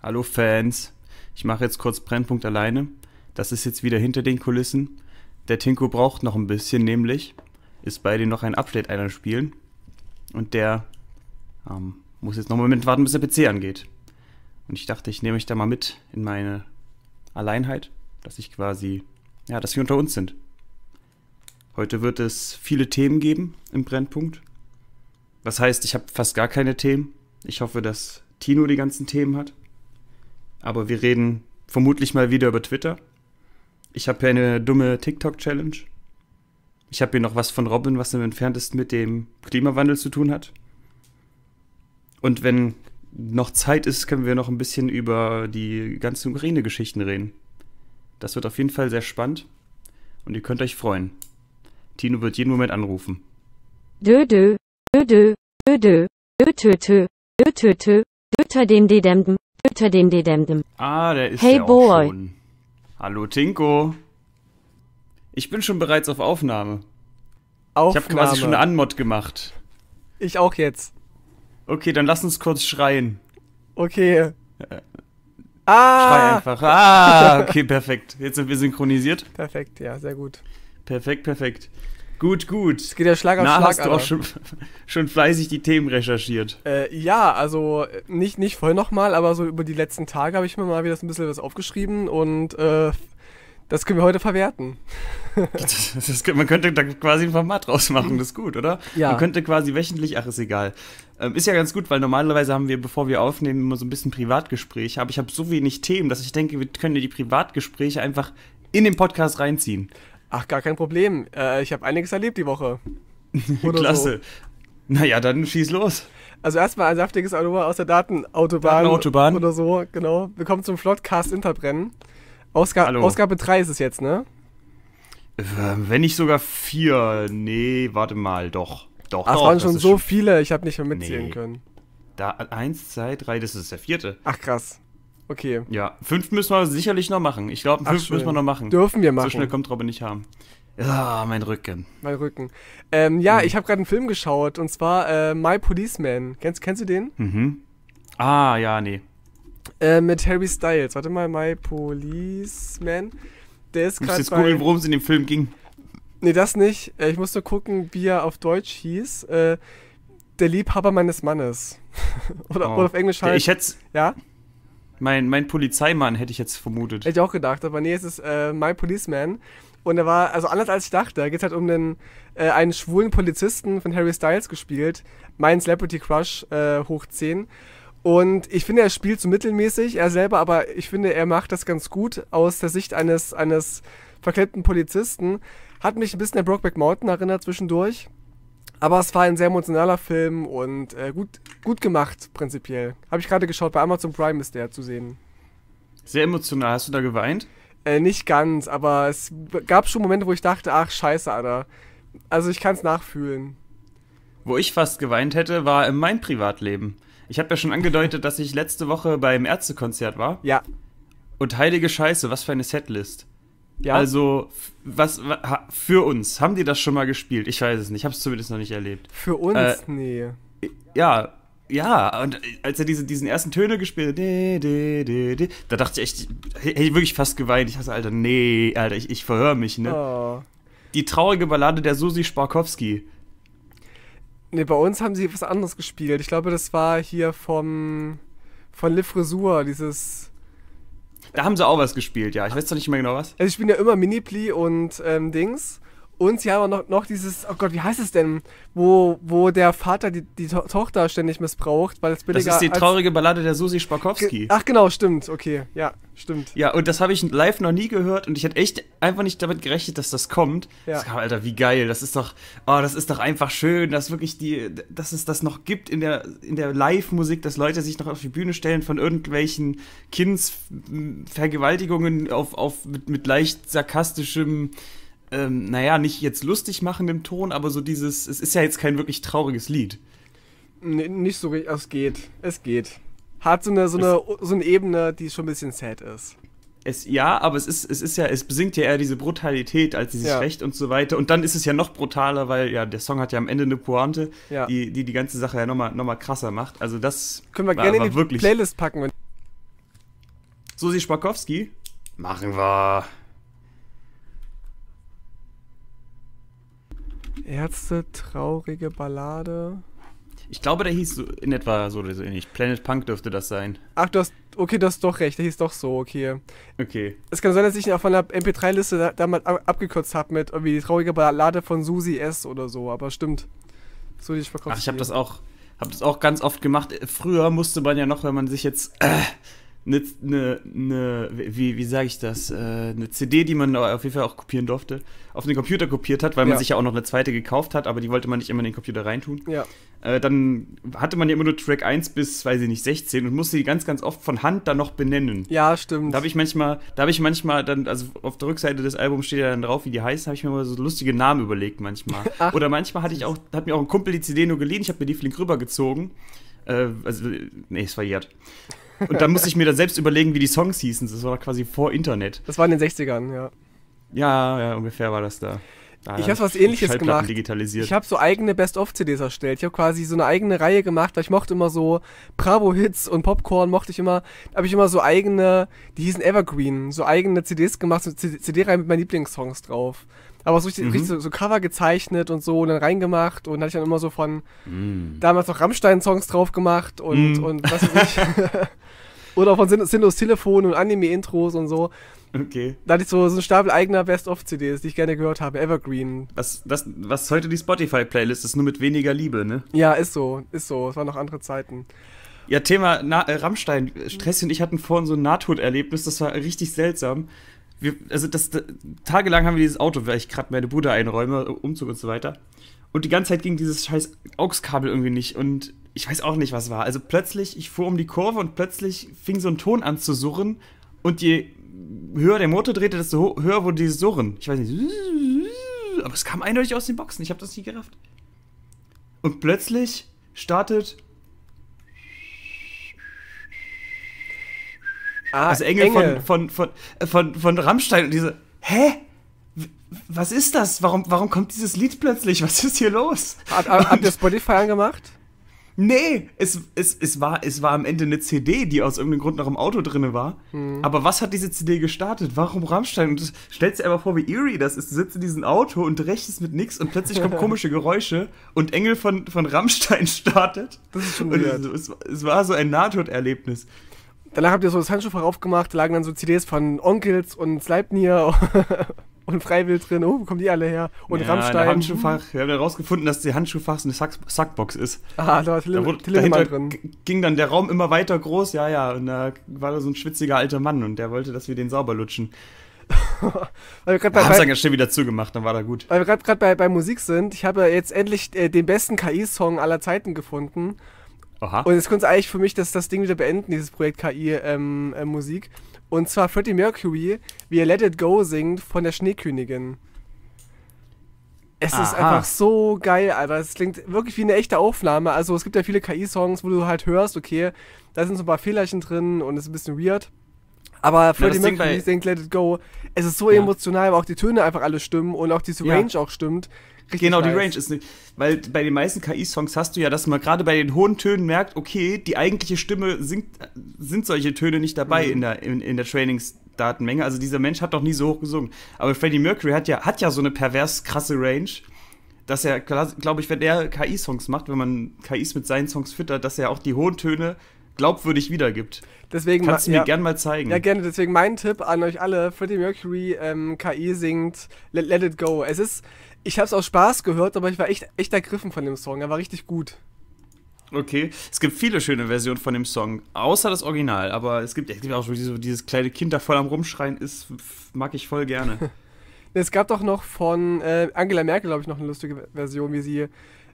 Hallo Fans, ich mache jetzt kurz Brennpunkt alleine. Das ist jetzt wieder hinter den Kulissen. Der Tinko braucht noch ein bisschen, nämlich ist bei dem noch ein Update einer spielen. Und der ähm, muss jetzt noch einen Moment warten, bis der PC angeht. Und ich dachte, ich nehme mich da mal mit in meine Alleinheit, dass ich quasi, ja, dass wir unter uns sind. Heute wird es viele Themen geben im Brennpunkt. Was heißt, ich habe fast gar keine Themen. Ich hoffe, dass Tino die ganzen Themen hat aber wir reden vermutlich mal wieder über Twitter. Ich habe hier eine dumme TikTok-Challenge. Ich habe hier noch was von Robin, was im entferntesten mit dem Klimawandel zu tun hat. Und wenn noch Zeit ist, können wir noch ein bisschen über die ganzen Ukraine-Geschichten reden. Das wird auf jeden Fall sehr spannend und ihr könnt euch freuen. Tino wird jeden Moment anrufen. Dö dö, dö dö, dö dö, dö tö tö, dö tö tö, dö tö dem dedemden. Hütte den Dedemdem. Ah, der ist hey ja boy. auch schon. Hallo Tinko. Ich bin schon bereits auf Aufnahme. Aufnahme. Ich habe quasi schon eine Anmod gemacht. Ich auch jetzt. Okay, dann lass uns kurz schreien. Okay. Äh, ah! Schrei einfach. Ah, okay, perfekt. Jetzt sind wir synchronisiert. Perfekt, ja, sehr gut. Perfekt, perfekt. Gut, gut. Es geht ja Schlag auf Na, Schlag. hast du auch schon, schon fleißig die Themen recherchiert. Äh, ja, also äh, nicht, nicht voll nochmal, aber so über die letzten Tage habe ich mir mal wieder so ein bisschen was aufgeschrieben und äh, das können wir heute verwerten. das, das, man könnte da quasi ein Format draus machen, das ist gut, oder? Ja. Man könnte quasi wöchentlich, ach, ist egal. Ähm, ist ja ganz gut, weil normalerweise haben wir, bevor wir aufnehmen, immer so ein bisschen Privatgespräche, aber ich habe so wenig Themen, dass ich denke, wir können die Privatgespräche einfach in den Podcast reinziehen. Ach, gar kein Problem. Äh, ich habe einiges erlebt die Woche. Klasse. So. Naja, dann schieß los. Also erstmal ein saftiges Aroma aus der Datenautobahn, Datenautobahn oder so, genau. Willkommen zum Flotcast Interbrennen. Ausga Hallo. Ausgabe 3 ist es jetzt, ne? Ähm, wenn nicht sogar 4. Nee, warte mal, doch. Doch, Ach, doch, es waren schon so viele, ich habe nicht mehr mitzählen nee. können. Da 1, 2, 3, das ist der vierte. Ach krass. Okay. Ja, fünf müssen wir sicherlich noch machen. Ich glaube, fünf schön. müssen wir noch machen. Dürfen wir machen. So schnell kommt Robin nicht haben. Ja, mein Rücken. Mein Rücken. Ähm, ja, mhm. ich habe gerade einen Film geschaut und zwar äh, My Policeman. Kennst, kennst du den? Mhm. Ah, ja, nee. Äh, mit Harry Styles. Warte mal, My Policeman. Der ist gerade. Du jetzt googeln, worum es in dem Film ging. Nee, das nicht. Äh, ich musste gucken, wie er auf Deutsch hieß. Äh, der Liebhaber meines Mannes. oder, oh. oder, auf Englisch halt. Ich hätte ja? Mein, mein Polizeimann hätte ich jetzt vermutet. Hätte ich auch gedacht, aber nee, es ist äh, My Policeman. Und er war, also anders als ich dachte, da geht halt um den, äh, einen schwulen Polizisten von Harry Styles gespielt. Mein Celebrity Crush äh, hoch 10. Und ich finde, er spielt so mittelmäßig, er selber, aber ich finde, er macht das ganz gut aus der Sicht eines, eines verklemmten Polizisten. Hat mich ein bisschen an Brokeback Mountain erinnert zwischendurch. Aber es war ein sehr emotionaler Film und äh, gut, gut gemacht, prinzipiell. Habe ich gerade geschaut, bei Amazon Prime ist der zu sehen. Sehr emotional, hast du da geweint? Äh, nicht ganz, aber es gab schon Momente, wo ich dachte, ach scheiße, Alter. Also ich kann es nachfühlen. Wo ich fast geweint hätte, war in meinem Privatleben. Ich habe ja schon angedeutet, dass ich letzte Woche beim Ärztekonzert war. Ja. Und heilige Scheiße, was für eine Setlist. Ja. Also, was, für uns, haben die das schon mal gespielt? Ich weiß es nicht, ich habe es zumindest noch nicht erlebt. Für uns? Äh, nee. Ja, ja, und äh, als er diese, diesen ersten Töne gespielt hat, da dachte ich echt, hätte ich wirklich fast geweint. Ich dachte, Alter, nee, Alter, ich, ich verhöre mich, ne? Oh. Die traurige Ballade der Susi Sparkowski. Ne, bei uns haben sie was anderes gespielt. Ich glaube, das war hier vom, von Le Frisur, dieses da haben sie auch was gespielt, ja. Ich weiß doch nicht mehr genau was. Also ich spiele ja immer Minipli und ähm, Dings. Und sie haben auch noch, noch dieses, oh Gott, wie heißt es denn, wo, wo der Vater die, die to Tochter ständig missbraucht, weil es billiger Das ist die traurige Ballade der Susi Spakowski. Ach genau, stimmt, okay, ja, stimmt. Ja, und das habe ich live noch nie gehört und ich hätte echt einfach nicht damit gerechnet, dass das kommt. Ja. Sag, Alter, wie geil, das ist doch, oh, das ist doch einfach schön, dass wirklich die, dass es das noch gibt in der, in der Live-Musik, dass Leute sich noch auf die Bühne stellen von irgendwelchen Kindsvergewaltigungen auf, auf, mit, mit leicht sarkastischem ähm, naja, nicht jetzt lustig machen im Ton, aber so dieses, es ist ja jetzt kein wirklich trauriges Lied. Nee, nicht so richtig, es geht. Es geht. Hat so eine, so eine, so eine Ebene, die schon ein bisschen sad ist. Es, ja, aber es ist, es ist ja, es besingt ja eher diese Brutalität als dieses ja. Recht und so weiter. Und dann ist es ja noch brutaler, weil ja, der Song hat ja am Ende eine Pointe, ja. die, die die ganze Sache ja nochmal noch mal krasser macht. Also das können wir war, gerne war in die Playlist packen. Susi Spakowski? Machen wir. Ärzte, traurige Ballade. Ich glaube, der hieß in etwa so oder so ähnlich. Planet Punk dürfte das sein. Ach, du hast. Okay, du hast doch recht. Der hieß doch so, okay. Okay. Es kann sein, dass ich ihn auf meiner MP3-Liste da, damals abgekürzt habe mit irgendwie die traurige Ballade von Susi S. oder so, aber stimmt. So, die ich verkauft Ach, ich habe das auch. Hab das auch ganz oft gemacht. Früher musste man ja noch, wenn man sich jetzt äh, eine, eine, eine wie, wie sage ich das, eine äh, CD, die man auf jeden Fall auch kopieren durfte, auf den Computer kopiert hat, weil ja. man sich ja auch noch eine zweite gekauft hat, aber die wollte man nicht immer in den Computer reintun. Ja. Äh, dann hatte man ja immer nur Track 1 bis, weiß ich nicht, 16 und musste die ganz, ganz oft von Hand dann noch benennen. Ja, stimmt. Da habe ich manchmal, da habe ich manchmal dann, also auf der Rückseite des Albums steht ja dann drauf, wie die heißen, habe ich mir mal so lustige Namen überlegt manchmal. Ach, Oder manchmal hatte ich auch, hat mir auch ein Kumpel die CD nur geliehen, ich habe mir die flink rübergezogen. Äh, also, nee, ist verjährt. Und dann musste ich mir dann selbst überlegen, wie die Songs hießen. Das war quasi vor Internet. Das war in den 60ern, ja. Ja, ja, ungefähr war das da. Ah, ich habe was ähnliches gemacht. Ich habe so eigene Best-of-CDs erstellt. Ich habe quasi so eine eigene Reihe gemacht, weil ich mochte immer so Bravo-Hits und Popcorn mochte ich immer. Da habe ich immer so eigene, die hießen Evergreen, so eigene CDs gemacht, so cd reihe mit meinen Lieblingssongs drauf aber so, mhm. richtig so, so, Cover gezeichnet und so und dann reingemacht und hatte ich dann immer so von mhm. damals noch Rammstein-Songs drauf gemacht und, mhm. und was weiß ich. Oder von Sin Sinnlos Telefon und Anime-Intros und so. Okay. Da hatte ich so, so einen Stapel eigener Best-of-CDs, die ich gerne gehört habe, Evergreen. Was, das, was heute die Spotify-Playlist ist, nur mit weniger Liebe, ne? Ja, ist so, ist so. Es waren noch andere Zeiten. Ja, Thema Na äh, Rammstein. Stressi und ich hatten vorhin so ein Nahtoderlebnis, das war richtig seltsam wir, also das, das, tagelang haben wir dieses Auto, weil ich gerade meine Bude einräume, Umzug und so weiter. Und die ganze Zeit ging dieses scheiß AUX-Kabel irgendwie nicht und ich weiß auch nicht, was war. Also plötzlich, ich fuhr um die Kurve und plötzlich fing so ein Ton an zu surren und je höher der Motor drehte, desto höher wurde dieses Surren. Ich weiß nicht, aber es kam eindeutig aus den Boxen, ich habe das nie gerafft. Und plötzlich startet Ah, also Engel, Engel. Von, von, von, von, von Rammstein und diese, hä? Was ist das? Warum, warum kommt dieses Lied plötzlich? Was ist hier los? Habt ihr Spotify angemacht? Nee, es, es, es, war, es war am Ende eine CD, die aus irgendeinem Grund noch im Auto drin war. Hm. Aber was hat diese CD gestartet? Warum Rammstein? Und stell dir einfach vor, wie eerie das ist. Du sitzt in diesem Auto und rechtest mit nichts und plötzlich kommen komische Geräusche und Engel von, von Rammstein startet. Das ist schon weird. Es, es war so ein Nahtoderlebnis. Danach habt ihr so das Handschuhfach aufgemacht, da lagen dann so CDs von Onkels und Sleipnir und Freiwild drin. Oh, wo kommen die alle her? Und ja, Rammstein. Handschuhfach. Wir haben herausgefunden, dass die Handschuhfach eine Sack Sackbox ist. Ah, da war Tele da wurde, dahinter drin. Ging dann der Raum immer weiter groß, ja, ja. Und da war da so ein schwitziger alter Mann und der wollte, dass wir den sauber lutschen. weil wir ja, haben dann ganz schnell wieder zugemacht, dann war da gut. Weil wir gerade bei, bei Musik sind, ich habe jetzt endlich äh, den besten KI-Song aller Zeiten gefunden. Aha. Und jetzt kommt es eigentlich für mich, dass das Ding wieder beenden, dieses Projekt KI-Musik. Ähm, äh, und zwar Freddie Mercury, wie er Let It Go singt von der Schneekönigin. Es Aha. ist einfach so geil, Alter. Es klingt wirklich wie eine echte Aufnahme. Also es gibt ja viele KI-Songs, wo du halt hörst, okay, da sind so ein paar Fehlerchen drin und es ist ein bisschen weird. Aber Freddie Mercury singt Let It Go. Es ist so ja. emotional, weil auch die Töne einfach alle stimmen und auch diese Range ja. auch stimmt richtig genau, nice. die Range ist nicht. Weil bei den meisten KI-Songs hast du ja, dass man gerade bei den hohen Tönen merkt, okay, die eigentliche Stimme singt, sind solche Töne nicht dabei mhm. in der, in, in der Trainingsdatenmenge. Also dieser Mensch hat doch nie so hoch gesungen. Aber Freddie Mercury hat ja, hat ja so eine pervers krasse Range dass er, glaube ich, wenn er KI-Songs macht, wenn man KIs mit seinen Songs füttert, dass er auch die hohen Töne glaubwürdig wiedergibt. Deswegen Kannst du mir ja, gern mal zeigen. Ja, gerne. Deswegen mein Tipp an euch alle: Freddie Mercury ähm, KI singt Let, Let, It Go. Es ist, ich habe es aus Spaß gehört, aber ich war echt, echt ergriffen von dem Song. Er war richtig gut. Okay, es gibt viele schöne Versionen von dem Song, außer das Original, aber es gibt, es gibt auch so dieses, kleine Kind da voll am Rumschreien ist, mag ich voll gerne. es gab doch noch von äh, Angela Merkel, glaube ich, noch eine lustige Version, wie sie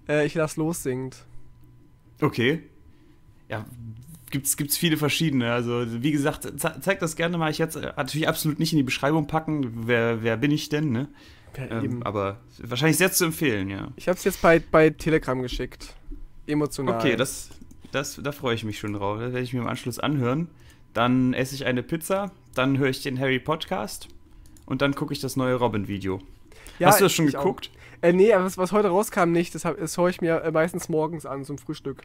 äh, Ich lass los singt. Okay. Ja, gibt's, gibt's viele verschiedene. Also, wie gesagt, zeigt das gerne mal. Ich jetzt äh, natürlich absolut nicht in die Beschreibung packen. Wer, wer bin ich denn, ne? Ja, ähm, aber wahrscheinlich sehr zu empfehlen, ja. Ich habe es jetzt bei, bei Telegram geschickt. Emotional. Okay, das, das, da freue ich mich schon drauf. Das werde ich mir im Anschluss anhören. Dann esse ich eine Pizza, dann höre ich den Harry Podcast und dann gucke ich das neue Robin-Video. Ja, Hast du das schon geguckt? Äh, nee, was, was heute rauskam, nicht. Das, das höre ich mir äh, meistens morgens an zum Frühstück.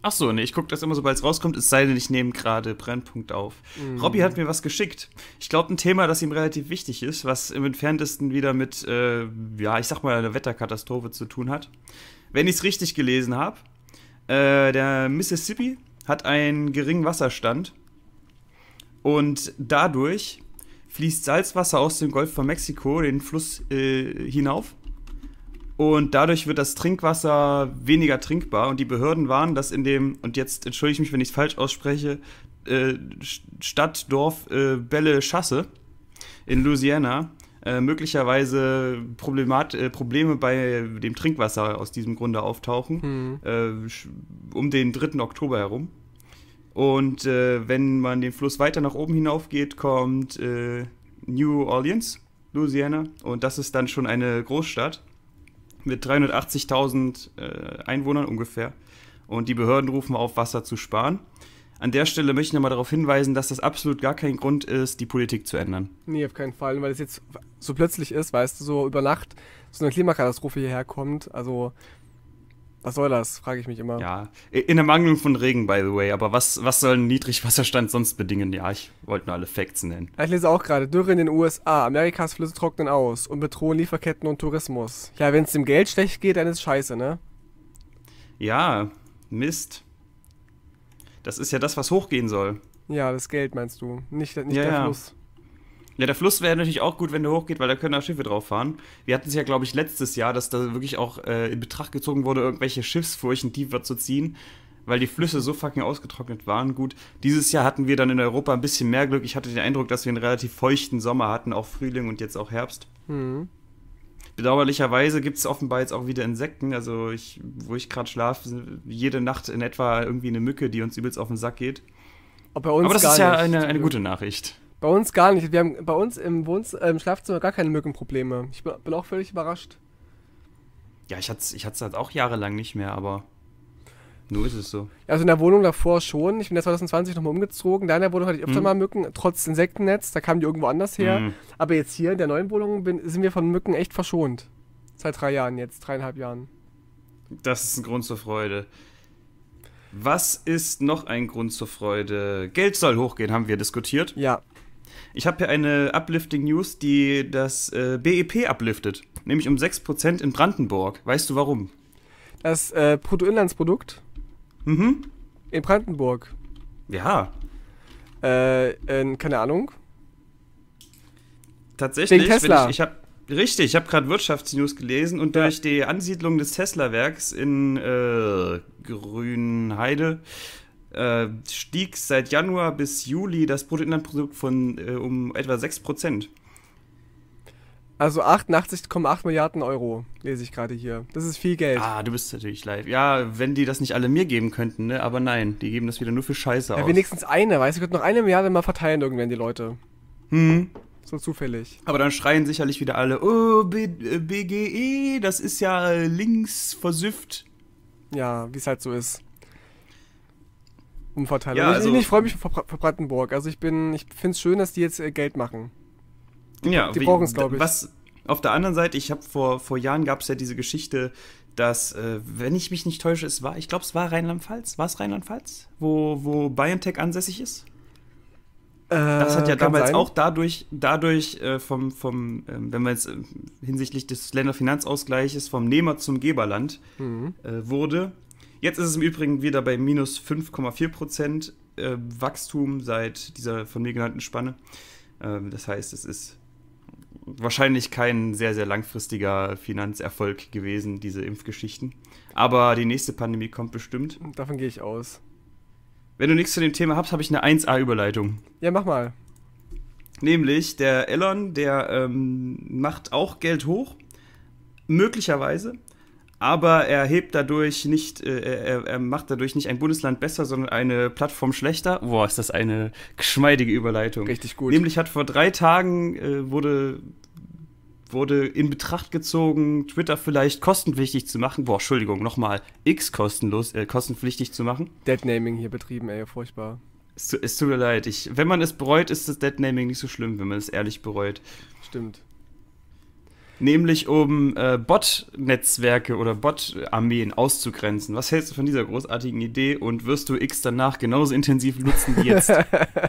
Ach so, nee, ich gucke das immer, sobald es rauskommt, es sei denn, ich nehme gerade Brennpunkt auf. Mhm. Robby hat mir was geschickt. Ich glaube, ein Thema, das ihm relativ wichtig ist, was im entferntesten wieder mit, äh, ja, ich sag mal, einer Wetterkatastrophe zu tun hat. Wenn ich es richtig gelesen habe, äh, der Mississippi hat einen geringen Wasserstand und dadurch fließt Salzwasser aus dem Golf von Mexiko den Fluss äh, hinauf und dadurch wird das Trinkwasser weniger trinkbar. Und die Behörden waren, dass in dem, und jetzt entschuldige ich mich, wenn ich es falsch ausspreche, äh, Stadt, Dorf, äh, Belle Chasse in Louisiana äh, möglicherweise Problemat äh, Probleme bei dem Trinkwasser aus diesem Grunde auftauchen, mhm. um den 3. Oktober herum. Und äh, wenn man den Fluss weiter nach oben hinauf geht, kommt äh, New Orleans, Louisiana. Und das ist dann schon eine Großstadt mit 380.000 äh, Einwohnern ungefähr. Und die Behörden rufen auf, Wasser zu sparen. An der Stelle möchte ich nochmal darauf hinweisen, dass das absolut gar kein Grund ist, die Politik zu ändern. Nee, auf keinen Fall, weil es jetzt so plötzlich ist, weißt du, so über Nacht so eine Klimakatastrophe hierher kommt. Also was soll das, frage ich mich immer. Ja, in Ermangelung von Regen, by the way. Aber was, was soll ein Niedrigwasserstand sonst bedingen? Ja, ich wollte nur alle Facts nennen. Ich lese auch gerade, Dürre in den USA, Amerikas Flüsse trocknen aus und bedrohen Lieferketten und Tourismus. Ja, wenn es dem Geld schlecht geht, dann ist es scheiße, ne? Ja, Mist. Das ist ja das, was hochgehen soll. Ja, das Geld meinst du, nicht, nicht ja, der Fluss. Ja, der Fluss wäre natürlich auch gut, wenn der hochgeht, weil da können da Schiffe drauf fahren. Wir hatten es ja, glaube ich, letztes Jahr, dass da wirklich auch äh, in Betracht gezogen wurde, irgendwelche Schiffsfurchen tiefer zu ziehen, weil die Flüsse so fucking ausgetrocknet waren. Gut, dieses Jahr hatten wir dann in Europa ein bisschen mehr Glück. Ich hatte den Eindruck, dass wir einen relativ feuchten Sommer hatten, auch Frühling und jetzt auch Herbst. Mhm. Bedauerlicherweise gibt es offenbar jetzt auch wieder Insekten. Also, ich, wo ich gerade schlafe, jede Nacht in etwa irgendwie eine Mücke, die uns übelst auf den Sack geht. Aber, Aber das ist ja eine, eine gute Nachricht. Bei uns gar nicht. Wir haben bei uns im, Wohnz äh, im Schlafzimmer gar keine Mückenprobleme. Ich bin auch völlig überrascht. Ja, ich hatte es ich halt auch jahrelang nicht mehr, aber nur ist es so. Also in der Wohnung davor schon. Ich bin ja 2020 nochmal umgezogen. Da in der Wohnung hatte ich öfter hm. mal Mücken, trotz Insektennetz. Da kamen die irgendwo anders her. Hm. Aber jetzt hier in der neuen Wohnung bin, sind wir von Mücken echt verschont. Seit drei Jahren jetzt, dreieinhalb Jahren. Das ist ein Grund zur Freude. Was ist noch ein Grund zur Freude? Geld soll hochgehen, haben wir diskutiert. Ja. Ich habe hier eine Uplifting News, die das äh, BEP upliftet, nämlich um 6% in Brandenburg. Weißt du warum? Das äh, Bruttoinlandsprodukt? Mhm. In Brandenburg. Ja. Äh, äh keine Ahnung. Tatsächlich. Wegen Tesla. Ich, ich hab, richtig, ich habe gerade Wirtschaftsnews gelesen und ja. durch die Ansiedlung des Tesla-Werks in äh, Grünheide äh, stieg seit Januar bis Juli das Bruttoinlandprodukt von äh, um etwa 6%. Also 88,8 Milliarden Euro lese ich gerade hier. Das ist viel Geld. Ah, du bist natürlich live. Ja, wenn die das nicht alle mir geben könnten, ne? Aber nein, die geben das wieder nur für Scheiße ja, aus. wenigstens eine, weißt du, könnte noch eine Milliarde mal verteilen irgendwann die Leute. Hm. So zufällig. Aber dann schreien sicherlich wieder alle, oh, B äh, BGE, das ist ja äh, links versüfft. Ja, wie es halt so ist. Umverteilung. Ja, also, ich, ich freue mich für, Brandenburg. Also ich bin, ich finde es schön, dass die jetzt äh, Geld machen. Die, ja, die brauchen es, glaube ich. Was, auf der anderen Seite, ich habe vor, vor Jahren gab es ja diese Geschichte, dass, äh, wenn ich mich nicht täusche, es war, ich glaube, es war Rheinland-Pfalz, war es Rheinland-Pfalz, wo, wo BioNTech ansässig ist? Äh, das hat ja damals sein. auch dadurch, dadurch äh, vom, vom ähm, wenn man jetzt äh, hinsichtlich des Länderfinanzausgleiches vom Nehmer zum Geberland mhm. wurde, Jetzt ist es im Übrigen wieder bei minus 5,4 Prozent äh, Wachstum seit dieser von mir genannten Spanne. Ähm, das heißt, es ist wahrscheinlich kein sehr, sehr langfristiger Finanzerfolg gewesen, diese Impfgeschichten. Aber die nächste Pandemie kommt bestimmt. Davon gehe ich aus. Wenn du nichts zu dem Thema hast, habe ich eine 1A-Überleitung. Ja, mach mal. Nämlich der Elon, der ähm, macht auch Geld hoch, möglicherweise, aber er hebt dadurch nicht, äh, er, er, macht dadurch nicht ein Bundesland besser, sondern eine Plattform schlechter. Boah, ist das eine geschmeidige Überleitung. Richtig gut. Nämlich hat vor drei Tagen äh, wurde, wurde in Betracht gezogen, Twitter vielleicht kostenpflichtig zu machen. Boah, Entschuldigung, nochmal, X kostenlos, äh, kostenpflichtig zu machen. Deadnaming hier betrieben, ey, furchtbar. Es, es tut mir leid. Ich, wenn man es bereut, ist das Deadnaming nicht so schlimm, wenn man es ehrlich bereut. Stimmt nämlich um äh, Bot-Netzwerke oder Bot-Armeen auszugrenzen. Was hältst du von dieser großartigen Idee und wirst du X danach genauso intensiv nutzen wie jetzt?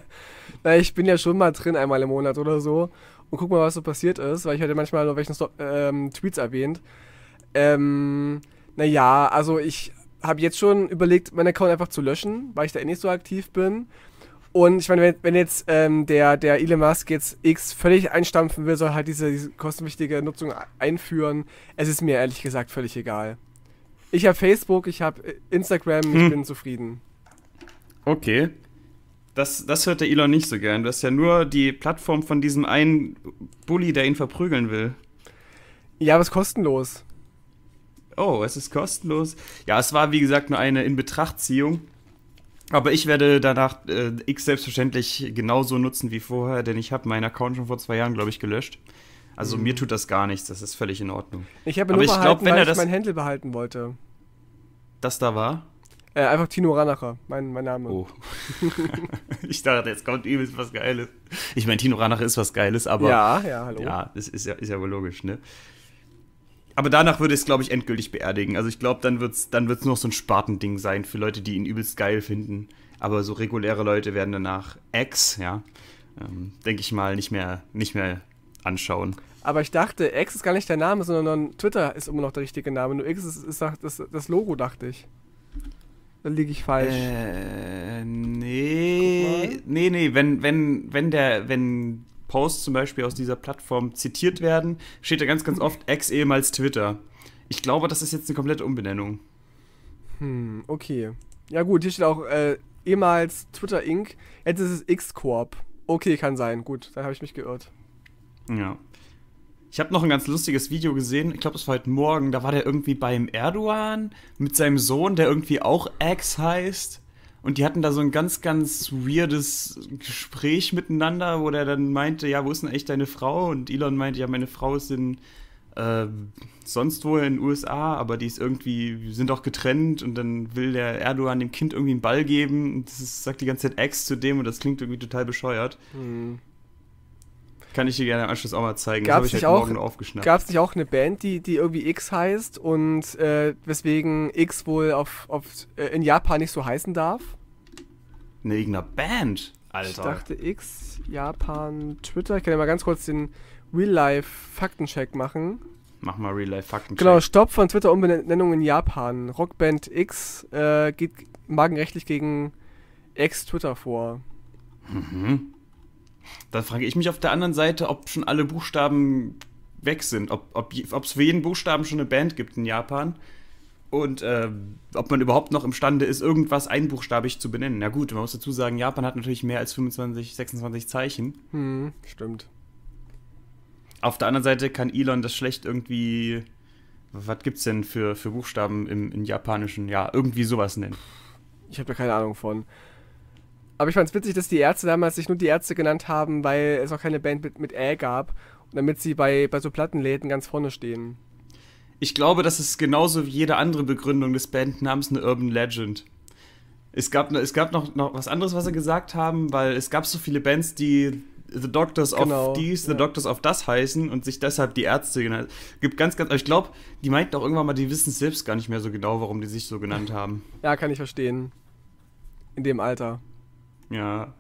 Na, ich bin ja schon mal drin, einmal im Monat oder so und guck mal, was so passiert ist, weil ich hatte manchmal nur welchen ähm, Tweets erwähnt. Ähm, naja, also ich habe jetzt schon überlegt, meinen Account einfach zu löschen, weil ich da eh nicht so aktiv bin. Und ich meine, wenn, wenn jetzt ähm, der, der Elon Musk jetzt X völlig einstampfen will, soll halt diese, diese kostenpflichtige Nutzung e-, einführen. Es ist mir ehrlich gesagt völlig egal. Ich habe Facebook, ich habe äh, Instagram, ich hm. bin zufrieden. Okay. Das, das hört der Elon nicht so gern. Du hast ja nur die Plattform von diesem einen Bully, der ihn verprügeln will. Ja, aber es ist kostenlos. Oh, es ist kostenlos. Ja, es war wie gesagt nur eine Inbetrachtziehung. Aber ich werde danach äh, X selbstverständlich genauso nutzen wie vorher, denn ich habe meinen Account schon vor zwei Jahren, glaube ich, gelöscht. Also mhm. mir tut das gar nichts, das ist völlig in Ordnung. Ich habe nur ich behalten, glaub, wenn weil er das, ich Händel behalten wollte. Das da war? Äh, einfach Tino Ranacher, mein, mein Name. Oh. ich dachte, jetzt kommt übelst was Geiles. Ich meine, Tino Ranacher ist was Geiles, aber. Ja, ja, hallo. Ja, das ist ja, ist ja wohl logisch, ne? aber danach würde ich es, glaube ich, endgültig beerdigen. Also ich glaube, dann wird es dann wird's noch so ein Spartending sein für Leute, die ihn übelst geil finden. Aber so reguläre Leute werden danach Ex, ja, ähm, denke ich mal, nicht mehr, nicht mehr anschauen. Aber ich dachte, X ist gar nicht der Name, sondern Twitter ist immer noch der richtige Name. Nur X ist, ist das, das, Logo, dachte ich. Da liege ich falsch. Äh, nee. Nee, nee, wenn, wenn, wenn der, wenn Posts zum Beispiel aus dieser Plattform zitiert werden, steht da ganz, ganz oft ex ehemals Twitter. Ich glaube, das ist jetzt eine komplette Umbenennung. Hm, okay. Ja gut, hier steht auch äh, ehemals Twitter Inc. Jetzt ist es X-Corp. Okay, kann sein. Gut, dann habe ich mich geirrt. Ja. Ich habe noch ein ganz lustiges Video gesehen, ich glaube, das war heute Morgen, da war der irgendwie beim Erdogan mit seinem Sohn, der irgendwie auch Ex heißt. Und die hatten da so ein ganz, ganz weirdes Gespräch miteinander, wo der dann meinte, ja, wo ist denn eigentlich deine Frau? Und Elon meinte, ja, meine Frau ist in äh, sonst wo in den USA, aber die ist irgendwie, sind auch getrennt und dann will der Erdogan dem Kind irgendwie einen Ball geben und das ist, sagt die ganze Zeit Ex zu dem und das klingt irgendwie total bescheuert. Hm. Kann ich dir gerne im Anschluss auch mal zeigen. Gab es nicht, halt nicht auch eine Band, die, die irgendwie X heißt und äh, weswegen X wohl auf, auf, äh, in Japan nicht so heißen darf? In irgendeiner Band? Alter. Ich dachte X, Japan, Twitter. Ich kann ja mal ganz kurz den Real-Life-Faktencheck machen. Mach mal Real-Life-Faktencheck. Genau, Stopp von Twitter-Umbenennung in Japan. Rockband X äh, geht magenrechtlich gegen Ex-Twitter vor. Mhm. Dann frage ich mich auf der anderen Seite, ob schon alle Buchstaben weg sind. Ob es ob, für jeden Buchstaben schon eine Band gibt in Japan und äh, ob man überhaupt noch imstande ist, irgendwas einbuchstabig zu benennen. Na gut, man muss dazu sagen, Japan hat natürlich mehr als 25, 26 Zeichen. Hm, stimmt. Auf der anderen Seite kann Elon das schlecht irgendwie. Was gibt's denn für, für Buchstaben im, im Japanischen? Ja, irgendwie sowas nennen. Ich habe da keine Ahnung von. Aber ich fand's witzig, dass die Ärzte damals sich nur die Ärzte genannt haben, weil es auch keine Band mit, mit Ä gab. Und Damit sie bei, bei so Plattenläden ganz vorne stehen. Ich glaube, das ist genauso wie jede andere Begründung des Bandnamens eine Urban Legend. Es gab, es gab noch, noch was anderes, was sie gesagt haben, weil es gab so viele Bands, die The Doctors genau, of dies, The Doctors of das heißen und sich deshalb die Ärzte genannt. Gibt ganz, ganz. Ich glaube, die meinten auch irgendwann mal, die wissen selbst gar nicht mehr so genau, warum die sich so genannt haben. Ja, kann ich verstehen. In dem Alter. Ja.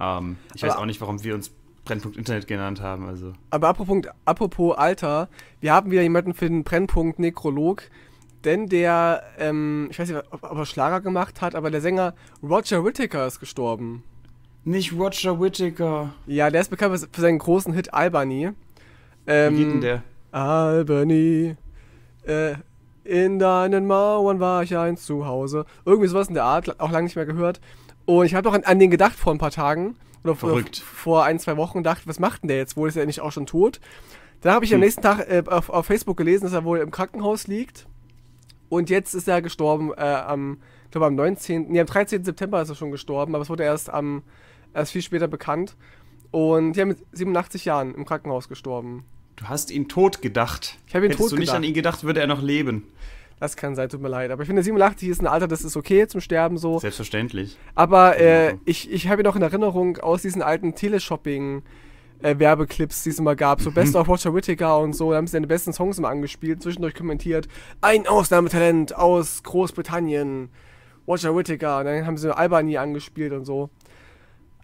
Ähm, ich Aber weiß auch nicht, warum wir uns Brennpunkt Internet genannt haben. Also. Aber apropos, apropos Alter, wir haben wieder jemanden für den Brennpunkt Nekrolog, denn der, ähm, ich weiß nicht, ob, ob er Schlager gemacht hat, aber der Sänger Roger Whittaker ist gestorben. Nicht Roger Whittaker. Ja, der ist bekannt für seinen großen Hit Albany. Ähm, Wie geht denn der? Albany. Äh, in deinen Mauern war ich ein Zuhause. Irgendwie sowas in der Art, auch lange nicht mehr gehört. Und ich habe noch an, an den gedacht vor ein paar Tagen oder Verrückt. vor ein, zwei Wochen dachte, was macht denn der jetzt wohl? Ist er nicht auch schon tot? Dann habe ich hm. am nächsten Tag äh, auf, auf, Facebook gelesen, dass er wohl im Krankenhaus liegt. Und jetzt ist er gestorben äh, am, ich glaube am 19., nee, am 13. September ist er schon gestorben, aber es wurde erst am, erst viel später bekannt. Und ja, mit 87 Jahren im Krankenhaus gestorben. Du hast ihn tot gedacht. Ich habe ihn Hättest tot gedacht. Hättest du nicht an ihn gedacht, würde er noch leben. Das kann sein, tut mir leid. Aber ich finde, 87 ist ein Alter, das ist okay zum Sterben so. Selbstverständlich. Aber äh, genau. ich, ich habe ihn auch in Erinnerung aus diesen alten Teleshopping- äh, Werbeclips, die es immer gab. So Best of Roger Whittaker und so. Da haben sie seine besten Songs immer angespielt, zwischendurch kommentiert. Ein Ausnahmetalent aus Großbritannien. Roger Whittaker. Und dann haben sie Albany angespielt und so.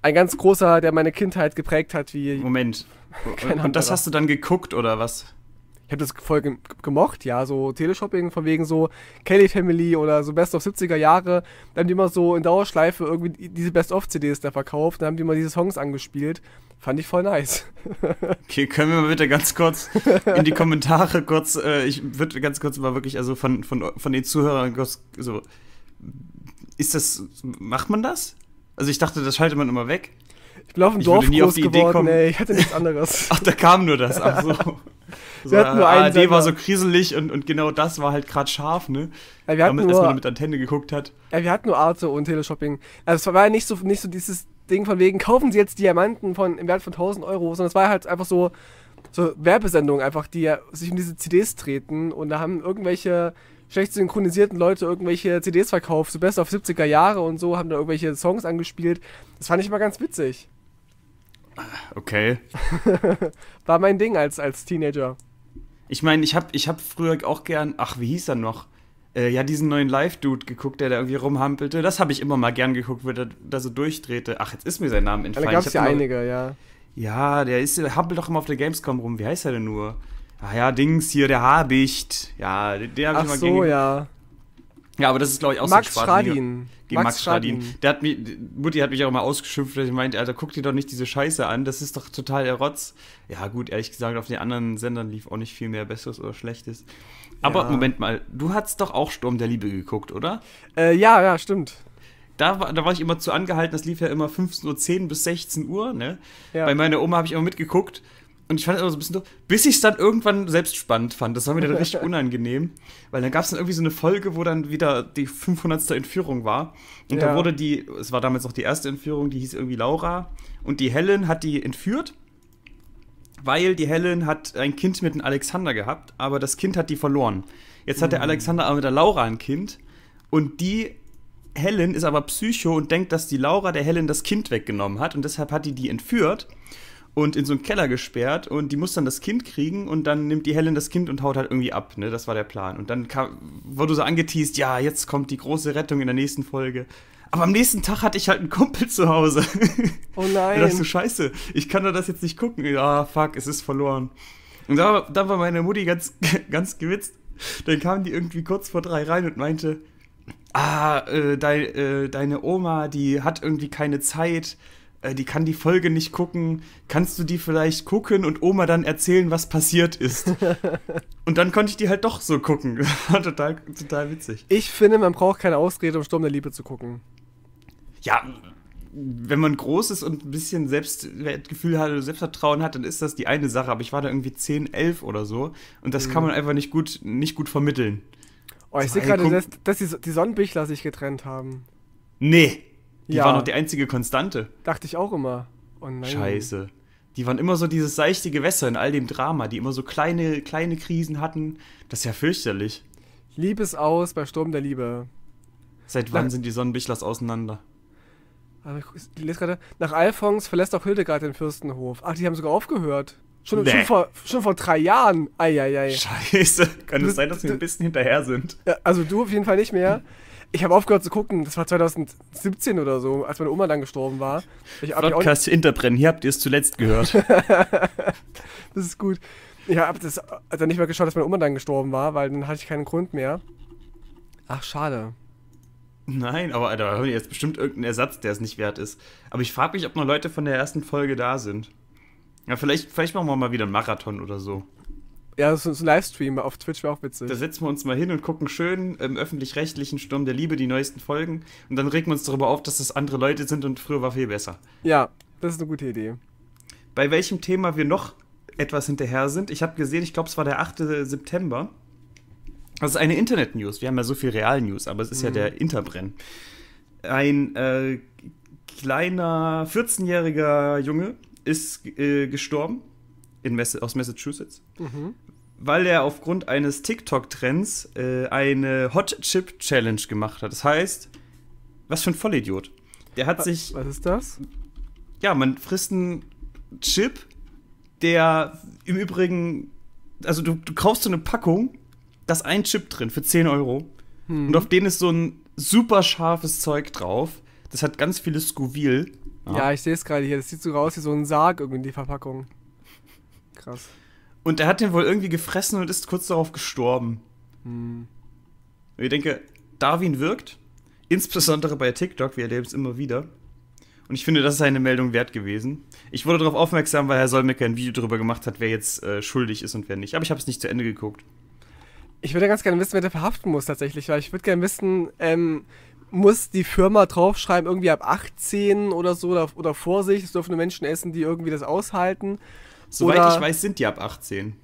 Ein ganz großer, der meine Kindheit geprägt hat, wie. Moment. Und, und das hast du dann geguckt oder was? ich habe das voll ge gemocht, ja, so Teleshopping von wegen so Kelly Family oder so Best of 70er Jahre. Da haben die immer so in Dauerschleife irgendwie diese Best of CDs da verkauft, da haben die immer diese Songs angespielt. Fand ich voll nice. okay, können wir mal bitte ganz kurz in die Kommentare kurz, äh, ich würde ganz kurz mal wirklich, also von, von, von den Zuhörern kurz, so, ist das, macht man das? Also ich dachte, das schaltet man immer weg. Ich bin auf dem Dorf groß geworden, ey. Ich hatte nichts anderes. Ach, da kam nur das. Ach so. so wir hatten nur äh, einen ARD war so kriselig und, und genau das war halt gerade scharf, ne? Ja, wir hatten Damit, nur, man mit Antenne geguckt hat. Ja, wir hatten nur Arte und Teleshopping. Also es war ja nicht so, nicht so dieses Ding von wegen, kaufen Sie jetzt Diamanten von, im Wert von 1000 Euro, sondern es war halt einfach so, so Werbesendungen einfach, die sich um diese CDs treten und da haben irgendwelche schlecht synchronisierten Leute irgendwelche CDs verkauft, so besser auf 70er Jahre und so, haben da irgendwelche Songs angespielt. Das fand ich immer ganz witzig. Okay. War mein Ding als, als Teenager. Ich meine, ich habe ich hab früher auch gern, ach, wie hieß er noch? Äh, ja, diesen neuen Live-Dude geguckt, der da irgendwie rumhampelte. Das habe ich immer mal gern geguckt, wo der da so durchdrehte. Ach, jetzt ist mir sein Name entfallen. Da gab es ja einige, ja. Ja, der ist, hampelt doch immer auf der Gamescom rum. Wie heißt er denn nur? Ah ja, Dings hier, der Habicht. Ja, der, der habe ich mal so, gern ja. Ja, aber das ist, glaube ich, auch Max so ein Schwadlinger. Schradin. Gegen Max, Max Schradin. Schradin. Der hat mich, Mutti hat mich auch immer ausgeschimpft, weil ich meinte, Alter, guck dir doch nicht diese Scheiße an, das ist doch total der Rotz. Ja, gut, ehrlich gesagt, auf den anderen Sendern lief auch nicht viel mehr Besseres oder Schlechtes. Aber ja. Moment mal, du hast doch auch Sturm der Liebe geguckt, oder? Äh, ja, ja, stimmt. Da war, da war ich immer zu angehalten, das lief ja immer 15.10 Uhr bis 16 Uhr, ne? Ja. Bei meiner Oma habe ich immer mitgeguckt und ich fand es aber so ein bisschen doof, bis ich es dann irgendwann selbst spannend fand. Das war mir dann richtig unangenehm, weil dann gab es dann irgendwie so eine Folge, wo dann wieder die 500. Entführung war. Und ja. da wurde die, es war damals noch die erste Entführung, die hieß irgendwie Laura. Und die Helen hat die entführt, weil die Helen hat ein Kind mit einem Alexander gehabt, aber das Kind hat die verloren. Jetzt hat mhm. der hm. Alexander aber mit der Laura ein Kind und die Helen ist aber Psycho und denkt, dass die Laura der Helen das Kind weggenommen hat und deshalb hat die die entführt und in so einen Keller gesperrt und die muss dann das Kind kriegen und dann nimmt die Helen das Kind und haut halt irgendwie ab, ne? Das war der Plan. Und dann kam, wurde so angeteased, ja, jetzt kommt die große Rettung in der nächsten Folge. Aber am nächsten Tag hatte ich halt einen Kumpel zu Hause. Oh nein. das ist so scheiße. Ich kann doch das jetzt nicht gucken. Ja, fuck, es ist verloren. Und da, da war meine Mutti ganz, ganz gewitzt. Dann kam die irgendwie kurz vor drei rein und meinte, ah, äh, dein, äh, deine Oma, die hat irgendwie keine Zeit äh, die kann die Folge nicht gucken, kannst du die vielleicht gucken und Oma dann erzählen, was passiert ist. und dann konnte ich die halt doch so gucken. War total, total witzig. Ich finde, man braucht keine Ausrede, um Sturm der Liebe zu gucken. Ja, wenn man groß ist und ein bisschen Selbstwertgefühl hat oder Selbstvertrauen hat, dann ist das die eine Sache. Aber ich war da irgendwie 10, 11 oder so. Und das mhm. kann man einfach nicht gut, nicht gut vermitteln. Oh, ich sehe gerade, dass, dass, die Sonnenbichler sich getrennt haben. Nee. Die ja. waren doch die einzige Konstante. Dachte ich auch immer. Oh nein. Scheiße. Die waren immer so dieses seichte Gewässer in all dem Drama, die immer so kleine, kleine Krisen hatten. Das ist ja fürchterlich. Liebes aus bei Sturm der Liebe. Seit wann Nach sind die Sonnenbichlers auseinander? Aber ah, ich lese gerade, nach Alphons verlässt auch Hildegard den Fürstenhof. Ach, die haben sogar aufgehört. Schon, nee. schon, vor, schon vor drei Jahren. Eieiei. Scheiße. Kann es sein, dass wir ein bisschen hinterher sind? Ja, also du auf jeden Fall nicht mehr. Ich habe aufgehört zu gucken, das war 2017 oder so, als meine Oma dann gestorben war. Ich Podcast Interbrennen, hier habt ihr es zuletzt gehört. das ist gut. Ich habe das also nicht mehr geschaut, dass meine Oma dann gestorben war, weil dann hatte ich keinen Grund mehr. Ach, schade. Nein, aber da haben wir jetzt bestimmt irgendeinen Ersatz, der es nicht wert ist. Aber ich frage mich, ob noch Leute von der ersten Folge da sind. Ja, vielleicht, vielleicht machen wir mal wieder einen Marathon oder so. Ja, das ist ein Livestream auf Twitch wäre auch witzig. Da setzen wir uns mal hin und gucken schön im öffentlich-rechtlichen Sturm der Liebe die neuesten Folgen und dann regen wir uns darüber auf, dass das andere Leute sind und früher war viel besser. Ja, das ist eine gute Idee. Bei welchem Thema wir noch etwas hinterher sind, ich habe gesehen, ich glaube, es war der 8. September. Das ist eine Internet-News. Wir haben ja so viel Real-News, aber es ist mhm. ja der Interbrenn. Ein äh, kleiner 14-jähriger Junge ist äh, gestorben Mess aus Massachusetts. Mhm weil er aufgrund eines TikTok-Trends äh, eine Hot Chip Challenge gemacht hat. Das heißt, was für ein Vollidiot. Der hat was, sich. Was ist das? Ja, man frisst einen Chip, der im Übrigen. Also, du, du kaufst so eine Packung, da ist ein Chip drin für 10 Euro. Hm. Und auf den ist so ein super scharfes Zeug drauf. Das hat ganz viele Scoville. Ja, ja ich sehe es gerade hier. Das sieht so raus wie so ein Sarg irgendwie, in die Verpackung. Krass. Und er hat den wohl irgendwie gefressen und ist kurz darauf gestorben. Hm. Ich denke, Darwin wirkt, insbesondere bei TikTok, wir erleben es immer wieder. Und ich finde, das ist eine Meldung wert gewesen. Ich wurde darauf aufmerksam, weil Herr Solmecke ein Video darüber gemacht hat, wer jetzt äh, schuldig ist und wer nicht. Aber ich habe es nicht zu Ende geguckt. Ich würde ganz gerne wissen, wer der verhaften muss tatsächlich, weil ich würde gerne wissen, ähm, muss die Firma draufschreiben, irgendwie ab 18 oder so oder, oder Vorsicht, es dürfen nur Menschen essen, die irgendwie das aushalten. Soweit Oder ich weiß, sind die ab 18.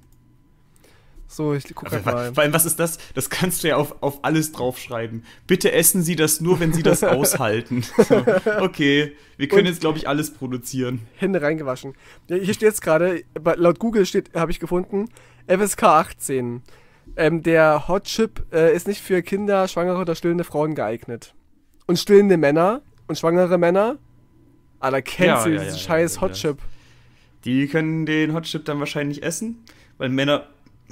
So, ich gucke mal. Vor allem, was ist das? Das kannst du ja auf, auf alles draufschreiben. Bitte essen Sie das nur, wenn Sie das aushalten. So, okay, wir können Und jetzt, glaube ich, alles produzieren. Hände reingewaschen. Ja, hier steht jetzt gerade, laut Google steht, habe ich gefunden, FSK 18. Ähm, der Hot Chip äh, ist nicht für Kinder, Schwangere oder stillende Frauen geeignet. Und stillende Männer und schwangere Männer. Alter, ah, kennst du ja, diesen ja, scheiß ja, Hot Chip. Die können den Hot Chip dann wahrscheinlich essen, weil Männer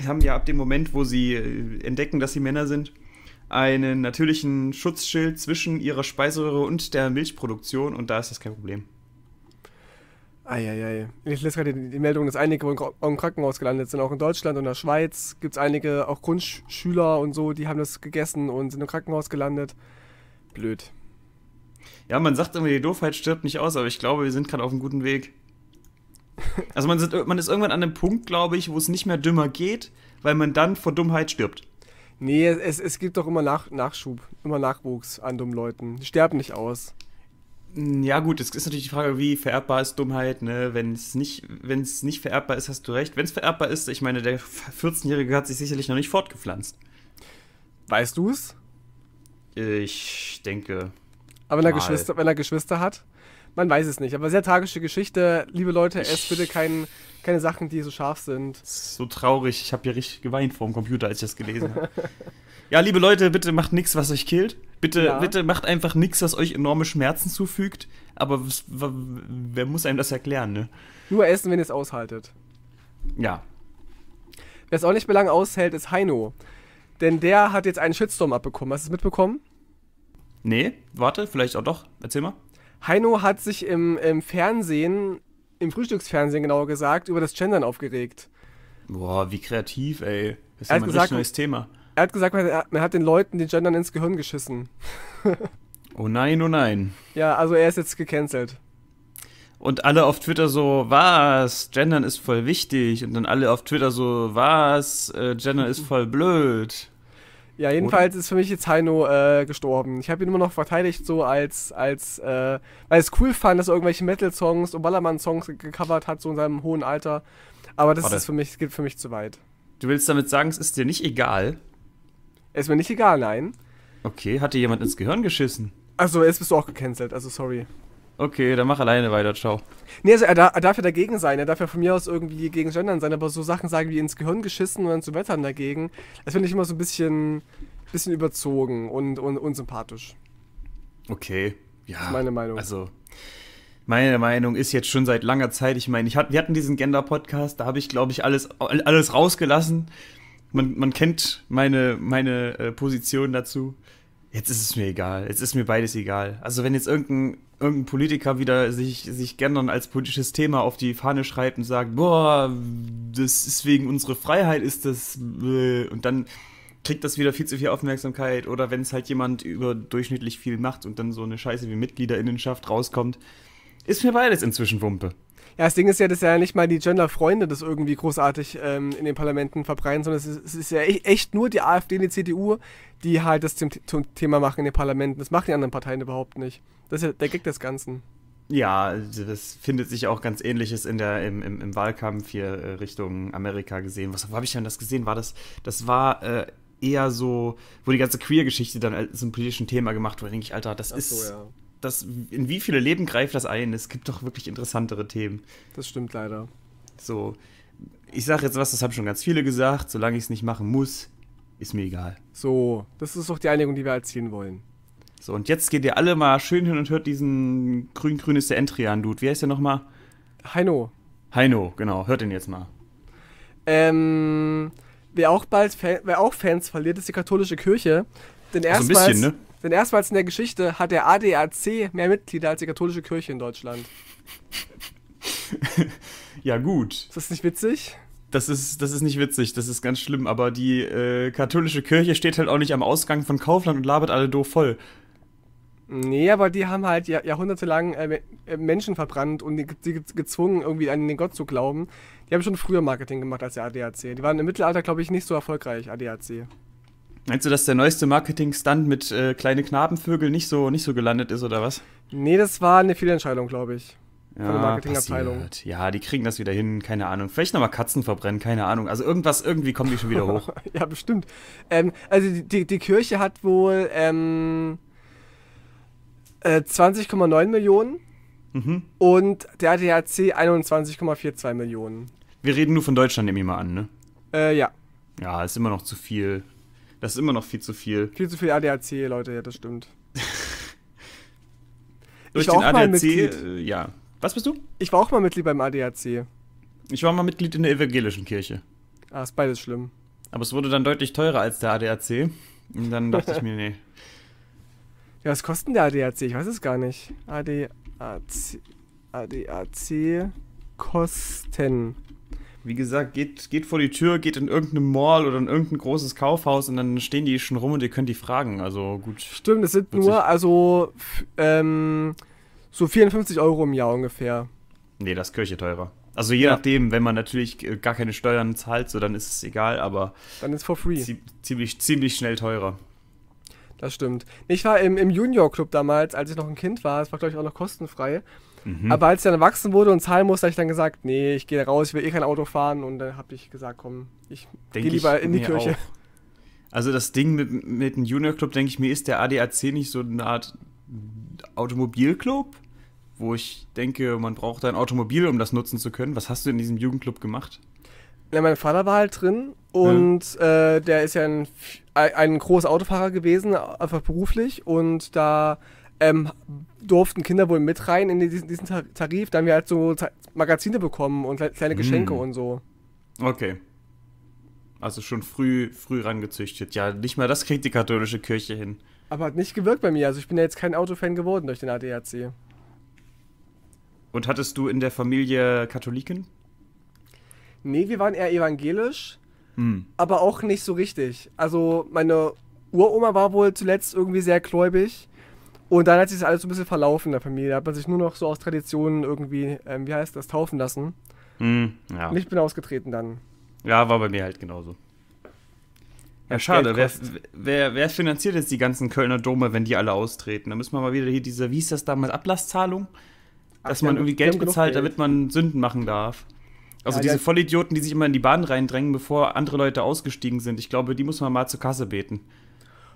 haben ja ab dem Moment, wo sie äh, entdecken, dass sie Männer sind, einen natürlichen Schutzschild zwischen ihrer Speiseröhre und der Milchproduktion und da ist das kein Problem. Eieiei. Ich lese gerade die Meldung, dass einige im Krankenhaus gelandet sind. Auch in Deutschland und der Schweiz gibt es einige, auch Grundschüler und so, die haben das gegessen und sind im Krankenhaus gelandet. Blöd. Ja, man sagt immer, die Doofheit stirbt nicht aus, aber ich glaube, wir sind gerade auf einem guten Weg. Also man, sind, man ist irgendwann an einem Punkt, glaube ich, wo es nicht mehr dümmer geht, weil man dann vor Dummheit stirbt. Nee, es, es gibt doch immer Nach Nachschub, immer Nachwuchs an dummen Leuten. Die sterben nicht aus. Hm, ja, gut, es ist natürlich die Frage, wie vererbbar ist Dummheit, ne? Wenn es nicht, wenn's nicht vererbbar ist, hast du recht. Wenn es vererbbar ist, ich meine, der 14-Jährige hat sich sicherlich noch nicht fortgepflanzt. Weißt du es? Ich denke. Aber wenn er, Geschwister, wenn er Geschwister hat? Man weiß es nicht, aber sehr tragische Geschichte. Liebe Leute, esst bitte kein, keine Sachen, die so scharf sind. So traurig. Ich habe hier richtig geweint vor dem Computer, als ich das gelesen habe. ja, liebe Leute, bitte macht nichts, was euch killt. Bitte, ja. bitte macht einfach nichts, was euch enorme Schmerzen zufügt. Aber wer muss einem das erklären, ne? Nur essen, wenn ihr es aushaltet. Ja. Wer es auch nicht mehr lange aushält, ist Heino. Denn der hat jetzt einen Shitstorm abbekommen. Hast du es mitbekommen? Nee, warte, vielleicht auch doch. Erzähl mal. Heino hat sich im, im Fernsehen, im Frühstücksfernsehen genauer gesagt, über das Gendern aufgeregt. Boah, wie kreativ, ey. Das ist ja ein richtig neues Thema. Er hat gesagt, man hat den Leuten den Gendern ins Gehirn geschissen. oh nein, oh nein. Ja, also er ist jetzt gecancelt. Und alle auf Twitter so, was? Gendern ist voll wichtig. Und dann alle auf Twitter so, was? Äh, Gendern ist voll blöd. Ja, jedenfalls Oder? ist für mich jetzt Heino äh, gestorben. Ich habe ihn immer noch verteidigt, so als, als, äh, weil es cool fand, dass er irgendwelche Metal-Songs und Ballermann-Songs gecovert hat, so in seinem hohen Alter. Aber das Warte. ist für mich, geht für mich zu weit. Du willst damit sagen, es ist dir nicht egal? Es Ist mir nicht egal, nein. Okay, hat dir jemand ins Gehirn geschissen? Also, jetzt bist du auch gecancelt, also sorry. Okay, dann mach alleine weiter, ciao. Nee, also er, da, er darf ja dagegen sein, er darf ja von mir aus irgendwie gegen Gendern sein, aber so Sachen sagen wie ins Gehirn geschissen und dann zu wettern dagegen, das finde ich immer so ein bisschen, bisschen überzogen und, und unsympathisch. Okay, ja. Das ist meine Meinung. Also, meine Meinung ist jetzt schon seit langer Zeit, ich meine, ich hat, wir hatten diesen Gender-Podcast, da habe ich, glaube ich, alles, alles rausgelassen. Man, man kennt meine, meine äh, Position dazu. Jetzt ist es mir egal. Jetzt ist mir beides egal. Also wenn jetzt irgendein, irgendein Politiker wieder sich, sich gern als politisches Thema auf die Fahne schreibt und sagt, boah, das ist wegen unserer Freiheit ist das... Äh, und dann kriegt das wieder viel zu viel Aufmerksamkeit. Oder wenn es halt jemand überdurchschnittlich viel macht und dann so eine Scheiße wie Mitgliederinnenschaft rauskommt, ist mir beides inzwischen Wumpe. Ja, das Ding ist ja, dass ja nicht mal die Gender-Freunde das irgendwie großartig ähm, in den Parlamenten verbreiten, sondern es ist, es ist ja e-, echt nur die AfD und die CDU, die halt das zum, zum Thema machen in den Parlamenten. Das machen die anderen Parteien überhaupt nicht. Das ist ja der Gag des Ganzen. Ja, also das findet sich auch ganz ähnliches in der, im, im, im Wahlkampf hier äh, Richtung Amerika gesehen. Was habe ich denn das gesehen? War das, das war äh, eher so, wo die ganze Queer-Geschichte dann als ein politisches Thema gemacht wurde. denke ich, Alter, das Ach so, ist ja das, in wie viele Leben greift das ein? Es gibt doch wirklich interessantere Themen. Das stimmt leider. So, ich sage jetzt was, das haben schon ganz viele gesagt, solange ich es nicht machen muss, ist mir egal. So, das ist doch die Einigung, die wir erzielen wollen. So, und jetzt geht ihr alle mal schön hin und hört diesen grün-grün ist der Entrian-Dude. Wie heißt der nochmal? Heino. Heino, genau. Hört den jetzt mal. Ähm, wer auch bald, Fan, wer auch Fans verliert, ist die katholische Kirche. Denn erstmals, also ein bisschen, ne? Denn erstmals in der Geschichte hat der ADAC mehr Mitglieder als die katholische Kirche in Deutschland. ja, gut. Ist das nicht witzig? Das ist, das ist nicht witzig, das ist ganz schlimm, aber die äh, katholische Kirche steht halt auch nicht am Ausgang von Kaufland und labert alle doof voll. Nee, aber die haben halt jah jahrhundertelang äh, äh, Menschen verbrannt und sie die gezwungen, irgendwie an den Gott zu glauben. Die haben schon früher Marketing gemacht als der ADAC. Die waren im Mittelalter, glaube ich, nicht so erfolgreich, ADAC. Meinst du, dass der neueste Marketing-Stunt mit äh, kleine Knabenvögel nicht so, nicht so gelandet ist oder was? Nee, das war eine Fehlentscheidung, glaube ich. Ja, von der Marketingabteilung. Ja, die kriegen das wieder hin, keine Ahnung. Vielleicht nochmal Katzen verbrennen, keine Ahnung. Also irgendwas, irgendwie kommen die schon wieder hoch. ja, bestimmt. Ähm, also die, die Kirche hat wohl ähm, äh, 20,9 Millionen mhm. und der ADAC 21,42 Millionen. Wir reden nur von Deutschland, nehme ich mal an, ne? Äh, ja. Ja, ist immer noch zu viel. Das ist immer noch viel zu viel. Viel zu viel ADAC, Leute, ja, das stimmt. Durch den ADAC, äh, ja. Was bist du? Ich war auch mal Mitglied beim ADAC. Ich war mal Mitglied in der evangelischen Kirche. Ah, ist beides schlimm. Aber es wurde dann deutlich teurer als der ADAC. Und dann dachte ich mir, nee. Ja, was kostet der ADAC? Ich weiß es gar nicht. ADAC. ADAC Kosten. Wie gesagt, geht, geht vor die Tür, geht in irgendeinem Mall oder in irgendein großes Kaufhaus und dann stehen die schon rum und ihr könnt die fragen. Also gut. Stimmt, es sind nur also ähm, so 54 Euro im Jahr ungefähr. Nee, das ist Kirche teurer. Also je ja. nachdem, wenn man natürlich äh, gar keine Steuern zahlt, so dann ist es egal, aber. Dann ist for free. Ziemlich, ziemlich schnell teurer. Das stimmt. Ich war im, im Junior Club damals, als ich noch ein Kind war, Es war glaube ich auch noch kostenfrei. Mhm. Aber als ich dann erwachsen wurde und zahlen musste, habe ich dann gesagt, nee, ich gehe raus, ich will eh kein Auto fahren. Und dann habe ich gesagt, komm, ich gehe lieber ich in die Kirche. Auch. Also das Ding mit, mit dem Junior Club, denke ich mir, ist der ADAC nicht so eine Art Automobilclub, wo ich denke, man braucht ein Automobil, um das nutzen zu können. Was hast du in diesem Jugendclub gemacht? Ja, mein Vater war halt drin und ja. äh, der ist ja ein, ein großer Autofahrer gewesen, einfach beruflich. Und da ähm, durften Kinder wohl mit rein in diesen, diesen Tarif. Da haben wir halt so Magazine bekommen und kleine hm. Geschenke hm. und so. Okay. Also schon früh, früh rangezüchtet. Ja, nicht mal das kriegt die katholische Kirche hin. Aber hat nicht gewirkt bei mir. Also ich bin ja jetzt kein Autofan geworden durch den ADAC. Und hattest du in der Familie Katholiken? Nee, wir waren eher evangelisch, hm. aber auch nicht so richtig. Also meine Uroma war wohl zuletzt irgendwie sehr gläubig. Und dann hat sich das alles so ein bisschen verlaufen in der Familie. Da hat man sich nur noch so aus Traditionen irgendwie, ähm, wie heißt das, taufen lassen. Mm, ja. Und ich bin ausgetreten dann. Ja, war bei mir halt genauso. Ja, schade. Wer, wer, wer, finanziert jetzt die ganzen Kölner Dome, wenn die alle austreten? Da müssen wir mal wieder hier diese, wie hieß das damals, Ablasszahlung? Dass Ach, man irgendwie Geld bezahlt, Geld. damit man Sünden machen darf. Also ja, diese Vollidioten, die sich immer in die Bahn reindrängen, bevor andere Leute ausgestiegen sind. Ich glaube, die muss man mal zur Kasse beten.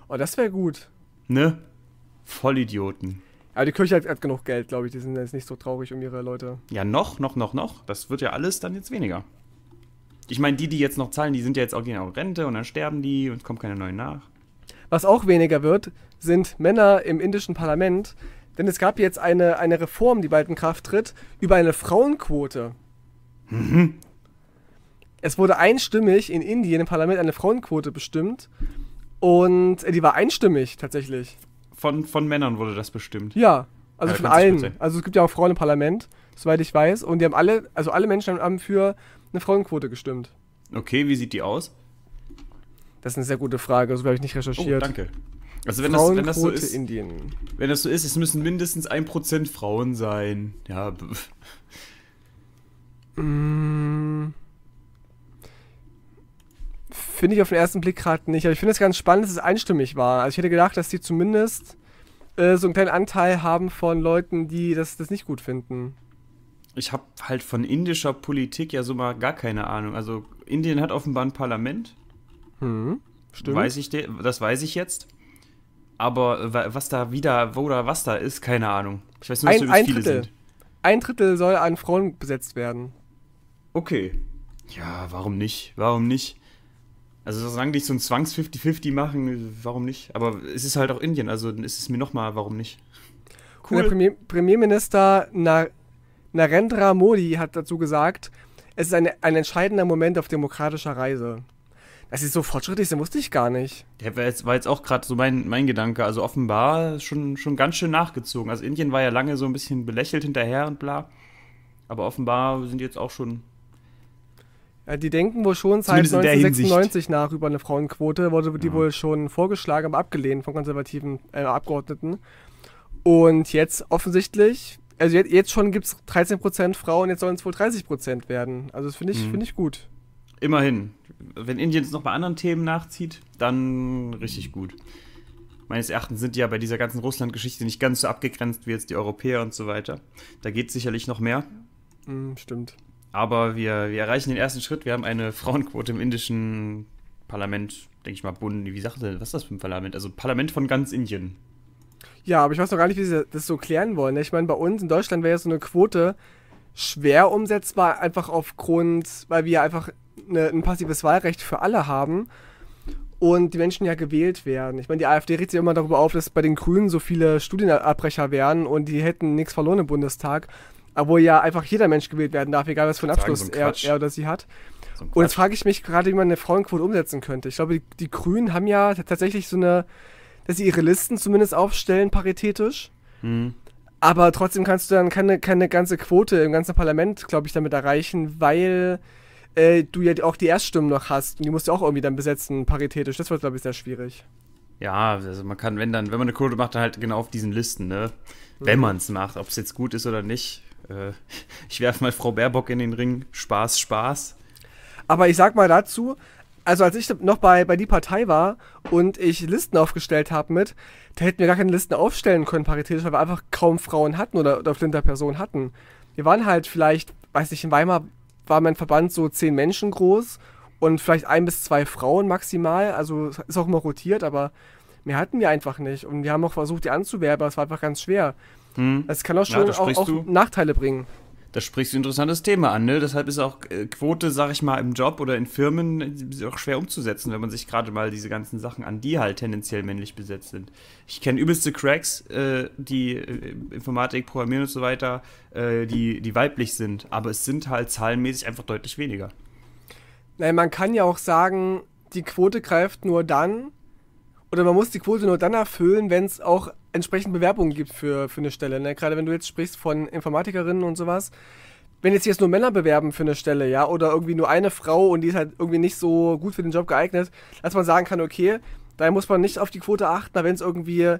Oh, das wäre gut. Ne? Vollidioten. Aber die Kirche hat, hat genug Geld, glaube ich. Die sind jetzt nicht so traurig um ihre Leute. Ja, noch, noch, noch, noch. Das wird ja alles dann jetzt weniger. Ich meine, die, die jetzt noch zahlen, die sind ja jetzt auch gehen auf Rente und dann sterben die und es kommen keine neuen nach. Was auch weniger wird, sind Männer im indischen Parlament. Denn es gab jetzt eine, eine Reform, die bald in Kraft tritt, über eine Frauenquote. Mhm. Es wurde einstimmig in Indien im Parlament eine Frauenquote bestimmt. Und äh, die war einstimmig tatsächlich von, von Männern wurde das bestimmt. Ja, also ja, von allen. Also es gibt ja auch Frauen im Parlament, soweit ich weiß. Und die haben alle, also alle Menschen haben für eine Frauenquote gestimmt. Okay, wie sieht die aus? Das ist eine sehr gute Frage, so also, habe ich nicht recherchiert. Oh, danke. Also wenn das, wenn das so ist, Indien. wenn das so ist, es müssen mindestens 1% Frauen sein. Ja. mm. Finde ich auf den ersten Blick gerade nicht. Aber ich finde es ganz spannend, dass es einstimmig war. Also ich hätte gedacht, dass die zumindest äh, so einen kleinen Anteil haben von Leuten, die das, das nicht gut finden. Ich habe halt von indischer Politik ja so mal gar keine Ahnung. Also Indien hat offenbar ein Parlament. Hm, stimmt. Weiß ich das weiß ich jetzt. Aber äh, was da wieder, wo oder was da ist, keine Ahnung. Ich weiß nur, dass ein, ein viele Drittel. sind. Ein Drittel soll an Frauen besetzt werden. Okay. Ja, warum nicht? Warum nicht? Also solange die so ein Zwangs-50-50 machen, warum nicht? Aber es ist halt auch Indien, also ist es mir nochmal, warum nicht? Cool. Der Premier Premierminister Na Narendra Modi hat dazu gesagt, es ist eine, ein entscheidender Moment auf demokratischer Reise. Dass sie so fortschrittlich ist, wusste ich gar nicht. Der war, jetzt, war jetzt auch gerade so mein, mein Gedanke. Also offenbar schon, schon ganz schön nachgezogen. Also Indien war ja lange so ein bisschen belächelt hinterher und bla. Aber offenbar sind die jetzt auch schon ja, äh, die denken wohl schon seit 1996 nach über eine Frauenquote, wurde die ja. wohl schon vorgeschlagen, aber abgelehnt von konservativen äh, Abgeordneten. Und jetzt offensichtlich, also jetzt, jetzt schon gibt es 13% Frauen, jetzt sollen es wohl 30% werden. Also das finde ich, mhm. Find ich gut. Immerhin. Wenn Indien es noch bei anderen Themen nachzieht, dann richtig gut. Meines Erachtens sind die ja bei dieser ganzen Russland-Geschichte nicht ganz so abgegrenzt wie jetzt die Europäer und so weiter. Da geht sicherlich noch mehr. Mhm, stimmt. Aber wir, wir erreichen den ersten Schritt. Wir haben eine Frauenquote im indischen Parlament, denke ich mal, Bund. Wie sagt er, was ist das für ein Parlament? Also Parlament von ganz Indien. Ja, aber ich weiß noch gar nicht, wie sie das so klären wollen. Ne? Ich meine, bei uns in Deutschland wäre ja so eine Quote schwer umsetzbar, einfach aufgrund, weil wir einfach eine, ein passives Wahlrecht für alle haben und die Menschen ja gewählt werden. Ich meine, die AfD redet sich immer darüber auf, dass bei den Grünen so viele Studienabbrecher wären und die hätten nichts verloren im Bundestag obwohl ja einfach jeder Mensch gewählt werden darf, egal was für einen Abschluss so ein er, er, oder sie hat. So und jetzt frage ich mich gerade, wie man eine Frauenquote umsetzen könnte. Ich glaube, die, die Grünen haben ja tatsächlich so eine, dass sie ihre Listen zumindest aufstellen, paritätisch. Mhm. Aber trotzdem kannst du dann keine, keine ganze Quote im ganzen Parlament, glaube ich, damit erreichen, weil äh, du ja auch die Erststimmen noch hast. Und die musst du auch irgendwie dann besetzen, paritätisch. Das wird, glaube ich, sehr schwierig. Ja, also man kann, wenn dann, wenn man eine Quote macht, dann halt genau auf diesen Listen, ne? Mhm. Wenn man es macht, ob es jetzt gut ist oder nicht, äh, ich werfe mal Frau Baerbock in den Ring. Spaß, Spaß. Aber ich sag mal dazu, also als ich noch bei, bei die Partei war und ich Listen aufgestellt habe mit, da hätten wir gar keine Listen aufstellen können, paritätisch, weil wir einfach kaum Frauen hatten oder, oder Flinterpersonen hatten. Wir waren halt vielleicht, weiß nicht, in Weimar war mein Verband so zehn Menschen groß und vielleicht ein bis zwei Frauen maximal. Also ist auch immer rotiert, aber mehr hatten wir einfach nicht. Und wir haben auch versucht, die anzuwerben, aber es war einfach ganz schwer. Hm. Das also kann auch schon ja, auch, auch Nachteile bringen. Da sprichst du ein interessantes Thema an, ne? Deshalb ist auch äh, Quote, sag ich mal, im Job oder in Firmen äh, auch schwer umzusetzen, wenn man sich gerade mal diese ganzen Sachen an, die halt tendenziell männlich besetzt sind. Ich kenne übelste Cracks, äh, die äh, Informatik, Programmieren und so weiter, äh, die, die weiblich sind, aber es sind halt zahlenmäßig einfach deutlich weniger. Naja, man kann ja auch sagen, die Quote greift nur dann, oder man muss die Quote nur dann erfüllen, wenn es auch entsprechend Bewerbungen gibt für, für eine Stelle. Ne? Gerade wenn du jetzt sprichst von Informatikerinnen und sowas. Wenn jetzt jetzt nur Männer bewerben für eine Stelle, ja, oder irgendwie nur eine Frau und die ist halt irgendwie nicht so gut für den Job geeignet, dass man sagen kann, okay, da muss man nicht auf die Quote achten, wenn es irgendwie,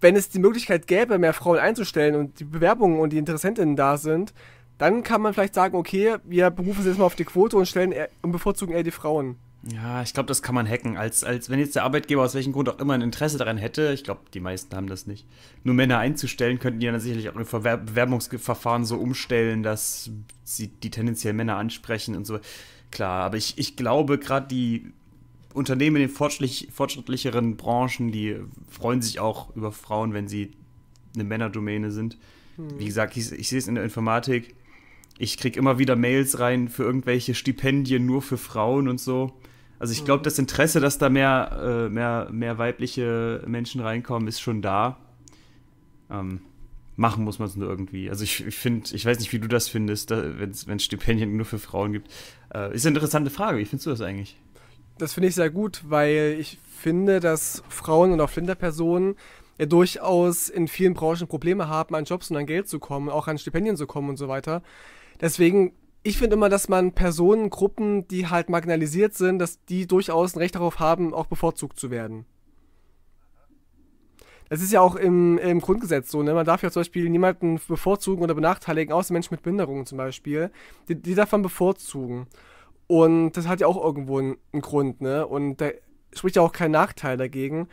wenn es die Möglichkeit gäbe, mehr Frauen einzustellen und die Bewerbungen und die Interessentinnen da sind, dann kann man vielleicht sagen, okay, wir berufen sie jetzt mal auf die Quote und stellen eher, und bevorzugen eher die Frauen. Ja, ich glaube, das kann man hacken. Als, als wenn jetzt der Arbeitgeber aus welchem Grund auch immer ein Interesse daran hätte, ich glaube, die meisten haben das nicht, nur Männer einzustellen, könnten die dann sicherlich auch ein Bewerbungsverfahren so umstellen, dass sie die tendenziell Männer ansprechen und so. Klar, aber ich, ich glaube, gerade die Unternehmen in den fortschrittlich, fortschrittlicheren Branchen, die freuen sich auch über Frauen, wenn sie eine Männerdomäne sind. Hm. Wie gesagt, ich, ich sehe es in der Informatik. Ich kriege immer wieder Mails rein für irgendwelche Stipendien nur für Frauen und so. Also ich glaube, mhm. das Interesse, dass da mehr, äh, mehr, mehr weibliche Menschen reinkommen, ist schon da. Ähm, machen muss man es nur irgendwie. Also ich, ich finde, ich weiß nicht, wie du das findest, wenn es Stipendien nur für Frauen gibt. Äh, ist eine interessante Frage. Wie findest du das eigentlich? Das finde ich sehr gut, weil ich finde, dass Frauen und auch Flinterpersonen ja äh, durchaus in vielen Branchen Probleme haben, an Jobs und an Geld zu kommen, auch an Stipendien zu kommen und so weiter. Deswegen ich finde immer, dass man Personengruppen, die halt marginalisiert sind, dass die durchaus ein Recht darauf haben, auch bevorzugt zu werden. Das ist ja auch im, im Grundgesetz so, ne? Man darf ja zum Beispiel niemanden bevorzugen oder benachteiligen, außer Menschen mit Behinderungen zum Beispiel. Die, die darf man bevorzugen. Und das hat ja auch irgendwo einen, einen Grund, ne? Und da spricht ja auch kein Nachteil dagegen.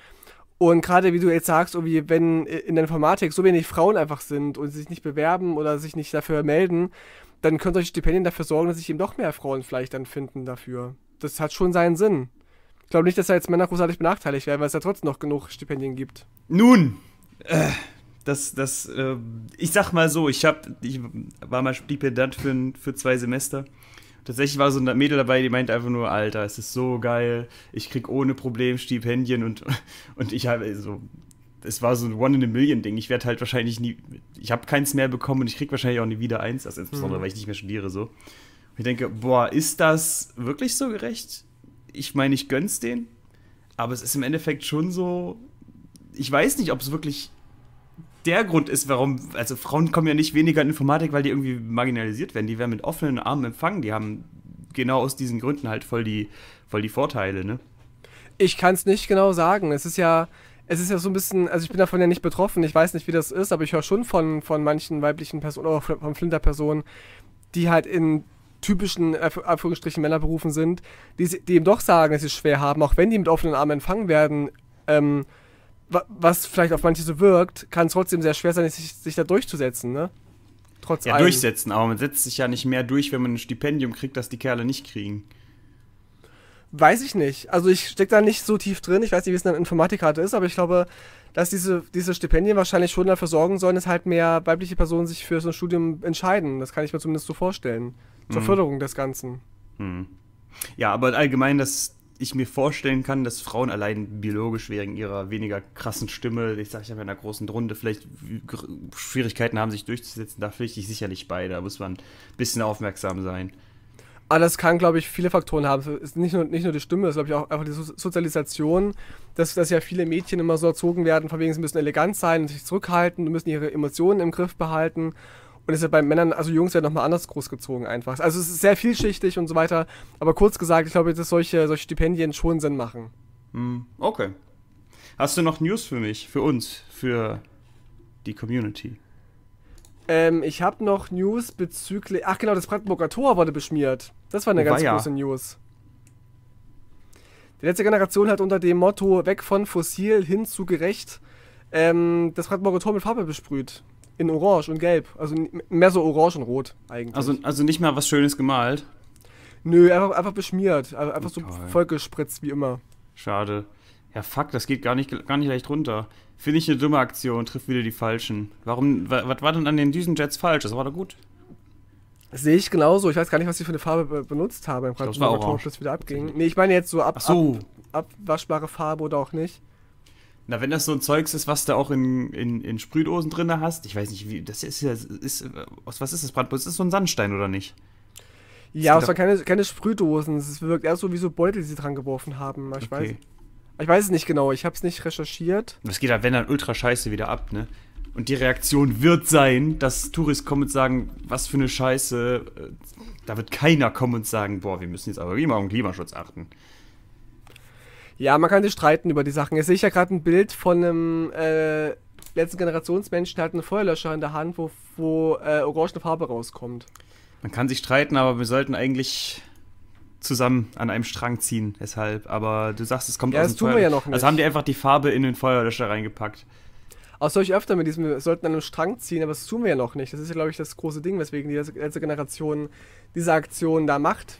Und gerade wie du jetzt sagst, irgendwie, wenn in der Informatik so wenig Frauen einfach sind und sie sich nicht bewerben oder sich nicht dafür melden, dann können solche Stipendien dafür sorgen, dass sich eben doch mehr Frauen vielleicht dann finden dafür. Das hat schon seinen Sinn. Ich glaube nicht, dass da jetzt Männer großartig benachteiligt werden, weil es ja trotzdem noch genug Stipendien gibt. Nun, äh, das, das, äh, ich sag mal so, ich hab, ich war mal Stipendant für, für zwei Semester. Tatsächlich war so ein Mädel dabei, die meinte einfach nur, Alter, es ist so geil, ich krieg ohne Problem Stipendien und, und ich habe so, es war so ein One in a Million Ding. Ich werde halt wahrscheinlich nie, ich habe keins mehr bekommen und ich kriege wahrscheinlich auch nie wieder eins, also insbesondere mhm. weil ich nicht mehr studiere so. Und ich denke, boah, ist das wirklich so gerecht? Ich meine, ich gönn's den, aber es ist im Endeffekt schon so, ich weiß nicht, ob es wirklich der Grund ist, warum, also Frauen kommen ja nicht weniger in Informatik, weil die irgendwie marginalisiert werden. Die werden mit offenen Armen empfangen. Die haben genau aus diesen Gründen halt voll die, voll die Vorteile, ne? Ich kann es nicht genau sagen. Es ist ja, es ist ja so ein bisschen, also ich bin davon ja nicht betroffen, ich weiß nicht, wie das ist, aber ich höre schon von, von manchen weiblichen Personen, oder von Flinter-Personen, die halt in typischen, Anführungsstrichen, Männerberufen sind, die, die eben doch sagen, dass sie es schwer haben, auch wenn die mit offenen Armen empfangen werden, ähm, was vielleicht auf manche so wirkt, kann es trotzdem sehr schwer sein, sich, sich da durchzusetzen, ne? Trotz ja, allem. durchsetzen, aber man setzt sich ja nicht mehr durch, wenn man ein Stipendium kriegt, das die Kerle nicht kriegen. Weiß ich nicht. Also ich stecke da nicht so tief drin. Ich weiß nicht, wie es eine Informatikkarte ist, aber ich glaube, dass diese, diese Stipendien wahrscheinlich schon dafür sorgen sollen, dass halt mehr weibliche Personen sich für so ein Studium entscheiden. Das kann ich mir zumindest so vorstellen. Zur mhm. Förderung des Ganzen. Mhm. Ja, aber allgemein, dass ich mir vorstellen kann, dass Frauen allein biologisch wegen ihrer weniger krassen Stimme, ich sage ja in einer großen Runde, vielleicht Schwierigkeiten haben, sich durchzusetzen. Da pflichte ich sicherlich bei. Da muss man ein bisschen aufmerksam sein. Aber ah, das kann, glaube ich, viele Faktoren haben. ist nicht nur, nicht nur die Stimme, es ist, glaube ich, auch einfach die so Sozialisation, dass, dass ja viele Mädchen immer so erzogen werden, von wegen sie müssen elegant sein und sich zurückhalten und müssen ihre Emotionen im Griff behalten. Und es ist ja bei Männern, also Jungs werden nochmal anders großgezogen einfach. Also es ist sehr vielschichtig und so weiter. Aber kurz gesagt, ich glaube, dass solche, solche Stipendien schon Sinn machen. Hm, okay. Hast du noch News für mich, für uns, für die Community? Ähm, ich habe noch News bezüglich. Ach genau, das Brandenburger Tor wurde beschmiert. Das war eine oh, ganz ja. große News. Die letzte Generation hat unter dem Motto weg von fossil hin zu gerecht ähm, das Brandenburger Tor mit Farbe besprüht. In Orange und Gelb. Also mehr so Orange und Rot eigentlich. Also, also nicht mal was Schönes gemalt. Nö, einfach, einfach beschmiert. Einfach okay. so vollgespritzt wie immer. Schade. Ja, fuck, das geht gar nicht, gar nicht leicht runter. Finde ich eine dumme Aktion, trifft wieder die Falschen. Warum, was war denn an den Düsenjets falsch? Das war doch gut. sehe ich genauso. Ich weiß gar nicht, was ich für eine Farbe benutzt habe, im Kartonschluss wieder abging. Nee, ich meine jetzt so, ab, so. Ab, abwaschbare Farbe oder auch nicht. Na, wenn das so ein Zeugs ist, was du auch in, in, in Sprühdosen drin hast, ich weiß nicht, wie, das ist ja, ist, aus was ist das Brandpulver? Ist das so ein Sandstein oder nicht? Ja, es waren keine, keine Sprühdosen. Es wirkt eher so wie so Beutel, die sie dran geworfen haben. Ich okay. weiß. Ich weiß es nicht genau, ich habe es nicht recherchiert. Das geht halt, wenn dann ultra scheiße wieder ab, ne? Und die Reaktion wird sein, dass Touristen kommen und sagen, was für eine Scheiße. Äh, da wird keiner kommen und sagen, boah, wir müssen jetzt aber immer um Klimaschutz achten. Ja, man kann sich streiten über die Sachen. Jetzt sehe ich ja gerade ein Bild von einem äh, letzten Generationsmenschen, der hat einen Feuerlöscher in der Hand, wo, wo äh, orangene Farbe rauskommt. Man kann sich streiten, aber wir sollten eigentlich zusammen an einem Strang ziehen, deshalb. Aber du sagst, es kommt ja, aus dem tun Feuer. Wir ja noch also nicht. Also haben die einfach die Farbe in den Feuerlöscher reingepackt. Auch soll ich öfter mit diesem, wir sollten an einem Strang ziehen, aber das tun wir ja noch nicht. Das ist ja, glaube ich, das große Ding, weswegen die letzte Generation diese Aktion da macht.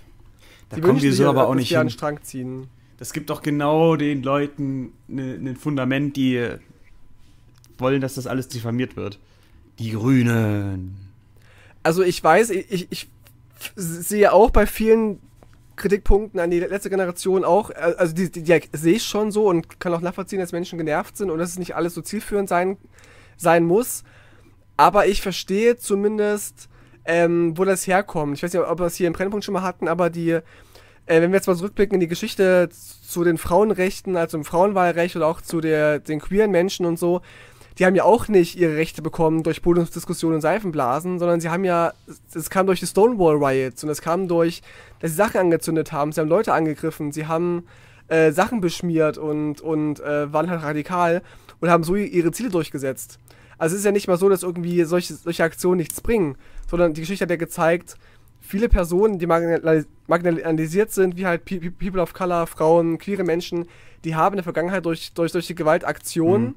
Da die kommen wir so aber auch nicht hin. An den Strang ziehen. Das gibt doch genau den Leuten ne, ein ne, Fundament, die wollen, dass das alles diffamiert wird. Die Grünen. Also ich weiß, ich, ich sehe auch bei vielen Kritikpunkten an die letzte Generation auch. Äh, also die, die, die sehe ich schon so und kann auch nachvollziehen, dass Menschen genervt sind und dass es nicht alles so zielführend sein, sein muss. Aber ich verstehe zumindest, ähm, wo das herkommt. Ich weiß nicht, ob wir es hier im Brennpunkt schon mal hatten, aber die, äh, wenn wir jetzt mal zurückblicken in die Geschichte zu den Frauenrechten, also im Frauenwahlrecht oder auch zu der, den queeren Menschen und so, die haben ja auch nicht ihre Rechte bekommen durch Podiumsdiskussionen und Seifenblasen, sondern sie haben ja, es kam durch die Stonewall Riots und es kam durch dass sie Sachen angezündet haben, sie haben Leute angegriffen, sie haben äh, Sachen beschmiert und, und äh, waren halt radikal und haben so ihre Ziele durchgesetzt. Also es ist ja nicht mal so, dass irgendwie solche, solche Aktionen nichts bringen, sondern die Geschichte hat ja gezeigt, viele Personen, die marginalisiert sind, wie halt People of Color, Frauen, queere Menschen, die haben in der Vergangenheit durch, durch solche Gewaltaktionen mhm.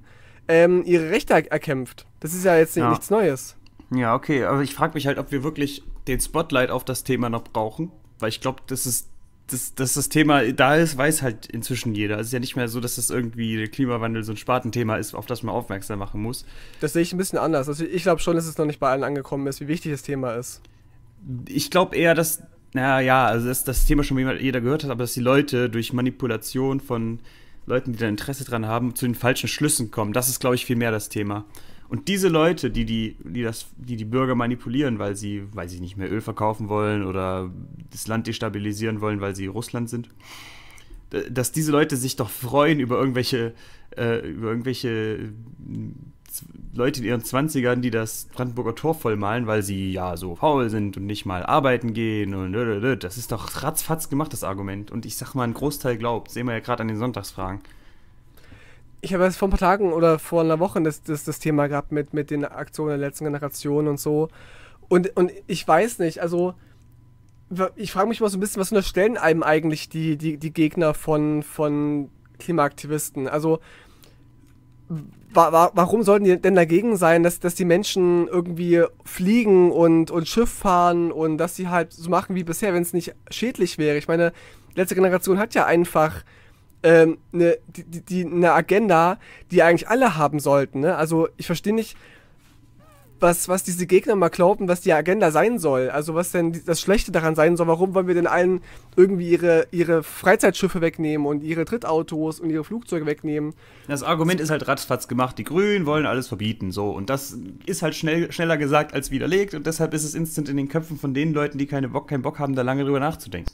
ähm, ihre Rechte erkämpft. Das ist ja jetzt ja. nichts Neues. Ja, okay, aber ich frage mich halt, ob wir wirklich den Spotlight auf das Thema noch brauchen. Weil ich glaube, das ist dass, dass das Thema da ist, weiß halt inzwischen jeder. Es ist ja nicht mehr so, dass das irgendwie der Klimawandel so ein Spartenthema ist, auf das man aufmerksam machen muss. Das sehe ich ein bisschen anders. Also ich glaube schon, dass es noch nicht bei allen angekommen ist, wie wichtig das Thema ist. Ich glaube eher, dass, naja, ja, also dass das Thema schon jeder gehört hat, aber dass die Leute durch Manipulation von Leuten, die da Interesse dran haben, zu den falschen Schlüssen kommen. Das ist, glaube ich, viel mehr das Thema. Und diese Leute, die die, die, das, die, die Bürger manipulieren, weil sie, weil sie nicht mehr Öl verkaufen wollen oder das Land destabilisieren wollen, weil sie Russland sind, dass diese Leute sich doch freuen über irgendwelche, äh, über irgendwelche äh, Leute in ihren 20ern, die das Brandenburger Tor vollmalen, weil sie ja so faul sind und nicht mal arbeiten gehen und das ist doch ratzfatz gemacht, das Argument. Und ich sag mal, ein Großteil glaubt, sehen wir ja gerade an den Sonntagsfragen ich habe erst vor ein paar Tagen oder vor einer Woche das, das, das Thema gehabt mit, mit den Aktionen der letzten Generation und so. Und, und ich weiß nicht, also ich frage mich mal so ein bisschen, was unterstellen einem eigentlich die, die, die Gegner von, von Klimaaktivisten? Also wa wa warum sollten die denn dagegen sein, dass, dass die Menschen irgendwie fliegen und, und Schiff fahren und dass sie halt so machen wie bisher, wenn es nicht schädlich wäre? Ich meine, letzte Generation hat ja einfach ähm, eine, die, die, die, eine Agenda, die eigentlich alle haben sollten. Ne? Also ich verstehe nicht, was, was diese Gegner mal glauben, was die Agenda sein soll. Also was denn das Schlechte daran sein soll. Warum wollen wir denn allen irgendwie ihre, ihre Freizeitschiffe wegnehmen und ihre Trittautos und ihre Flugzeuge wegnehmen? Das Argument ist halt ratzfatz gemacht. Die Grünen wollen alles verbieten. so Und das ist halt schnell, schneller gesagt als widerlegt. Und deshalb ist es instant in den Köpfen von den Leuten, die keine Bock, keinen Bock haben, da lange drüber nachzudenken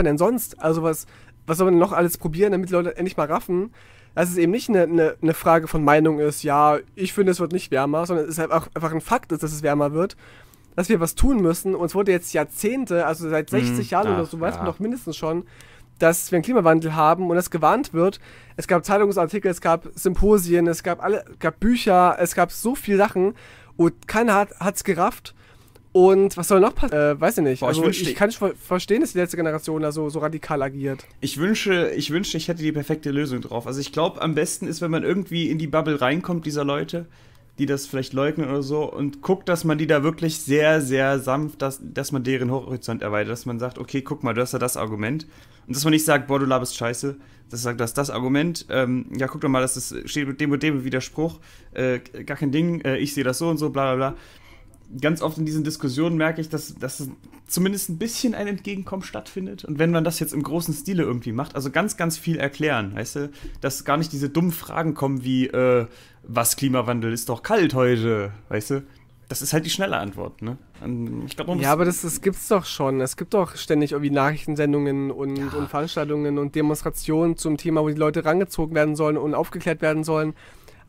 man denn sonst? Also was, was soll man denn noch alles probieren, damit die Leute endlich mal raffen, dass es eben nicht eine, eine, eine Frage von Meinung ist, ja, ich finde, es wird nicht wärmer, sondern es ist halt auch einfach ein Fakt ist, dass es wärmer wird, dass wir was tun müssen. Uns wurde jetzt Jahrzehnte, also seit 60 mhm, Jahren ach, oder so, weiß ja. man doch mindestens schon, dass wir einen Klimawandel haben und dass gewarnt wird. Es gab Zeitungsartikel, es gab Symposien, es gab alle, gab Bücher, es gab so viele Sachen und keiner hat es gerafft. Und was soll noch passieren? Äh, weiß ich nicht. Boah, also, ich, ich kann nicht verstehen, dass die letzte Generation da so, so radikal agiert. Ich wünsche, ich wünsche, ich hätte die perfekte Lösung drauf. Also ich glaube, am besten ist, wenn man irgendwie in die Bubble reinkommt dieser Leute, die das vielleicht leugnen oder so, und guckt, dass man die da wirklich sehr, sehr sanft, dass, dass man deren Horizont erweitert, dass man sagt, okay, guck mal, du hast ja das Argument. Und dass man nicht sagt, boah, du labest scheiße, das sagt, dass das Argument, ähm, ja, guck doch mal, das ist, steht mit dem und dem Widerspruch, äh, gar kein Ding, äh, ich sehe das so und so, bla bla bla ganz oft in diesen Diskussionen merke ich, dass, dass zumindest ein bisschen ein Entgegenkommen stattfindet. Und wenn man das jetzt im großen Stile irgendwie macht, also ganz, ganz viel erklären, weißt du, dass gar nicht diese dummen Fragen kommen wie, äh, was Klimawandel ist doch kalt heute, weißt du? Das ist halt die schnelle Antwort, ne? Ich Glaub, ja, aber das, das gibt's doch schon. Es gibt doch ständig irgendwie Nachrichtensendungen und, ja. und Veranstaltungen und Demonstrationen zum Thema, wo die Leute rangezogen werden sollen und aufgeklärt werden sollen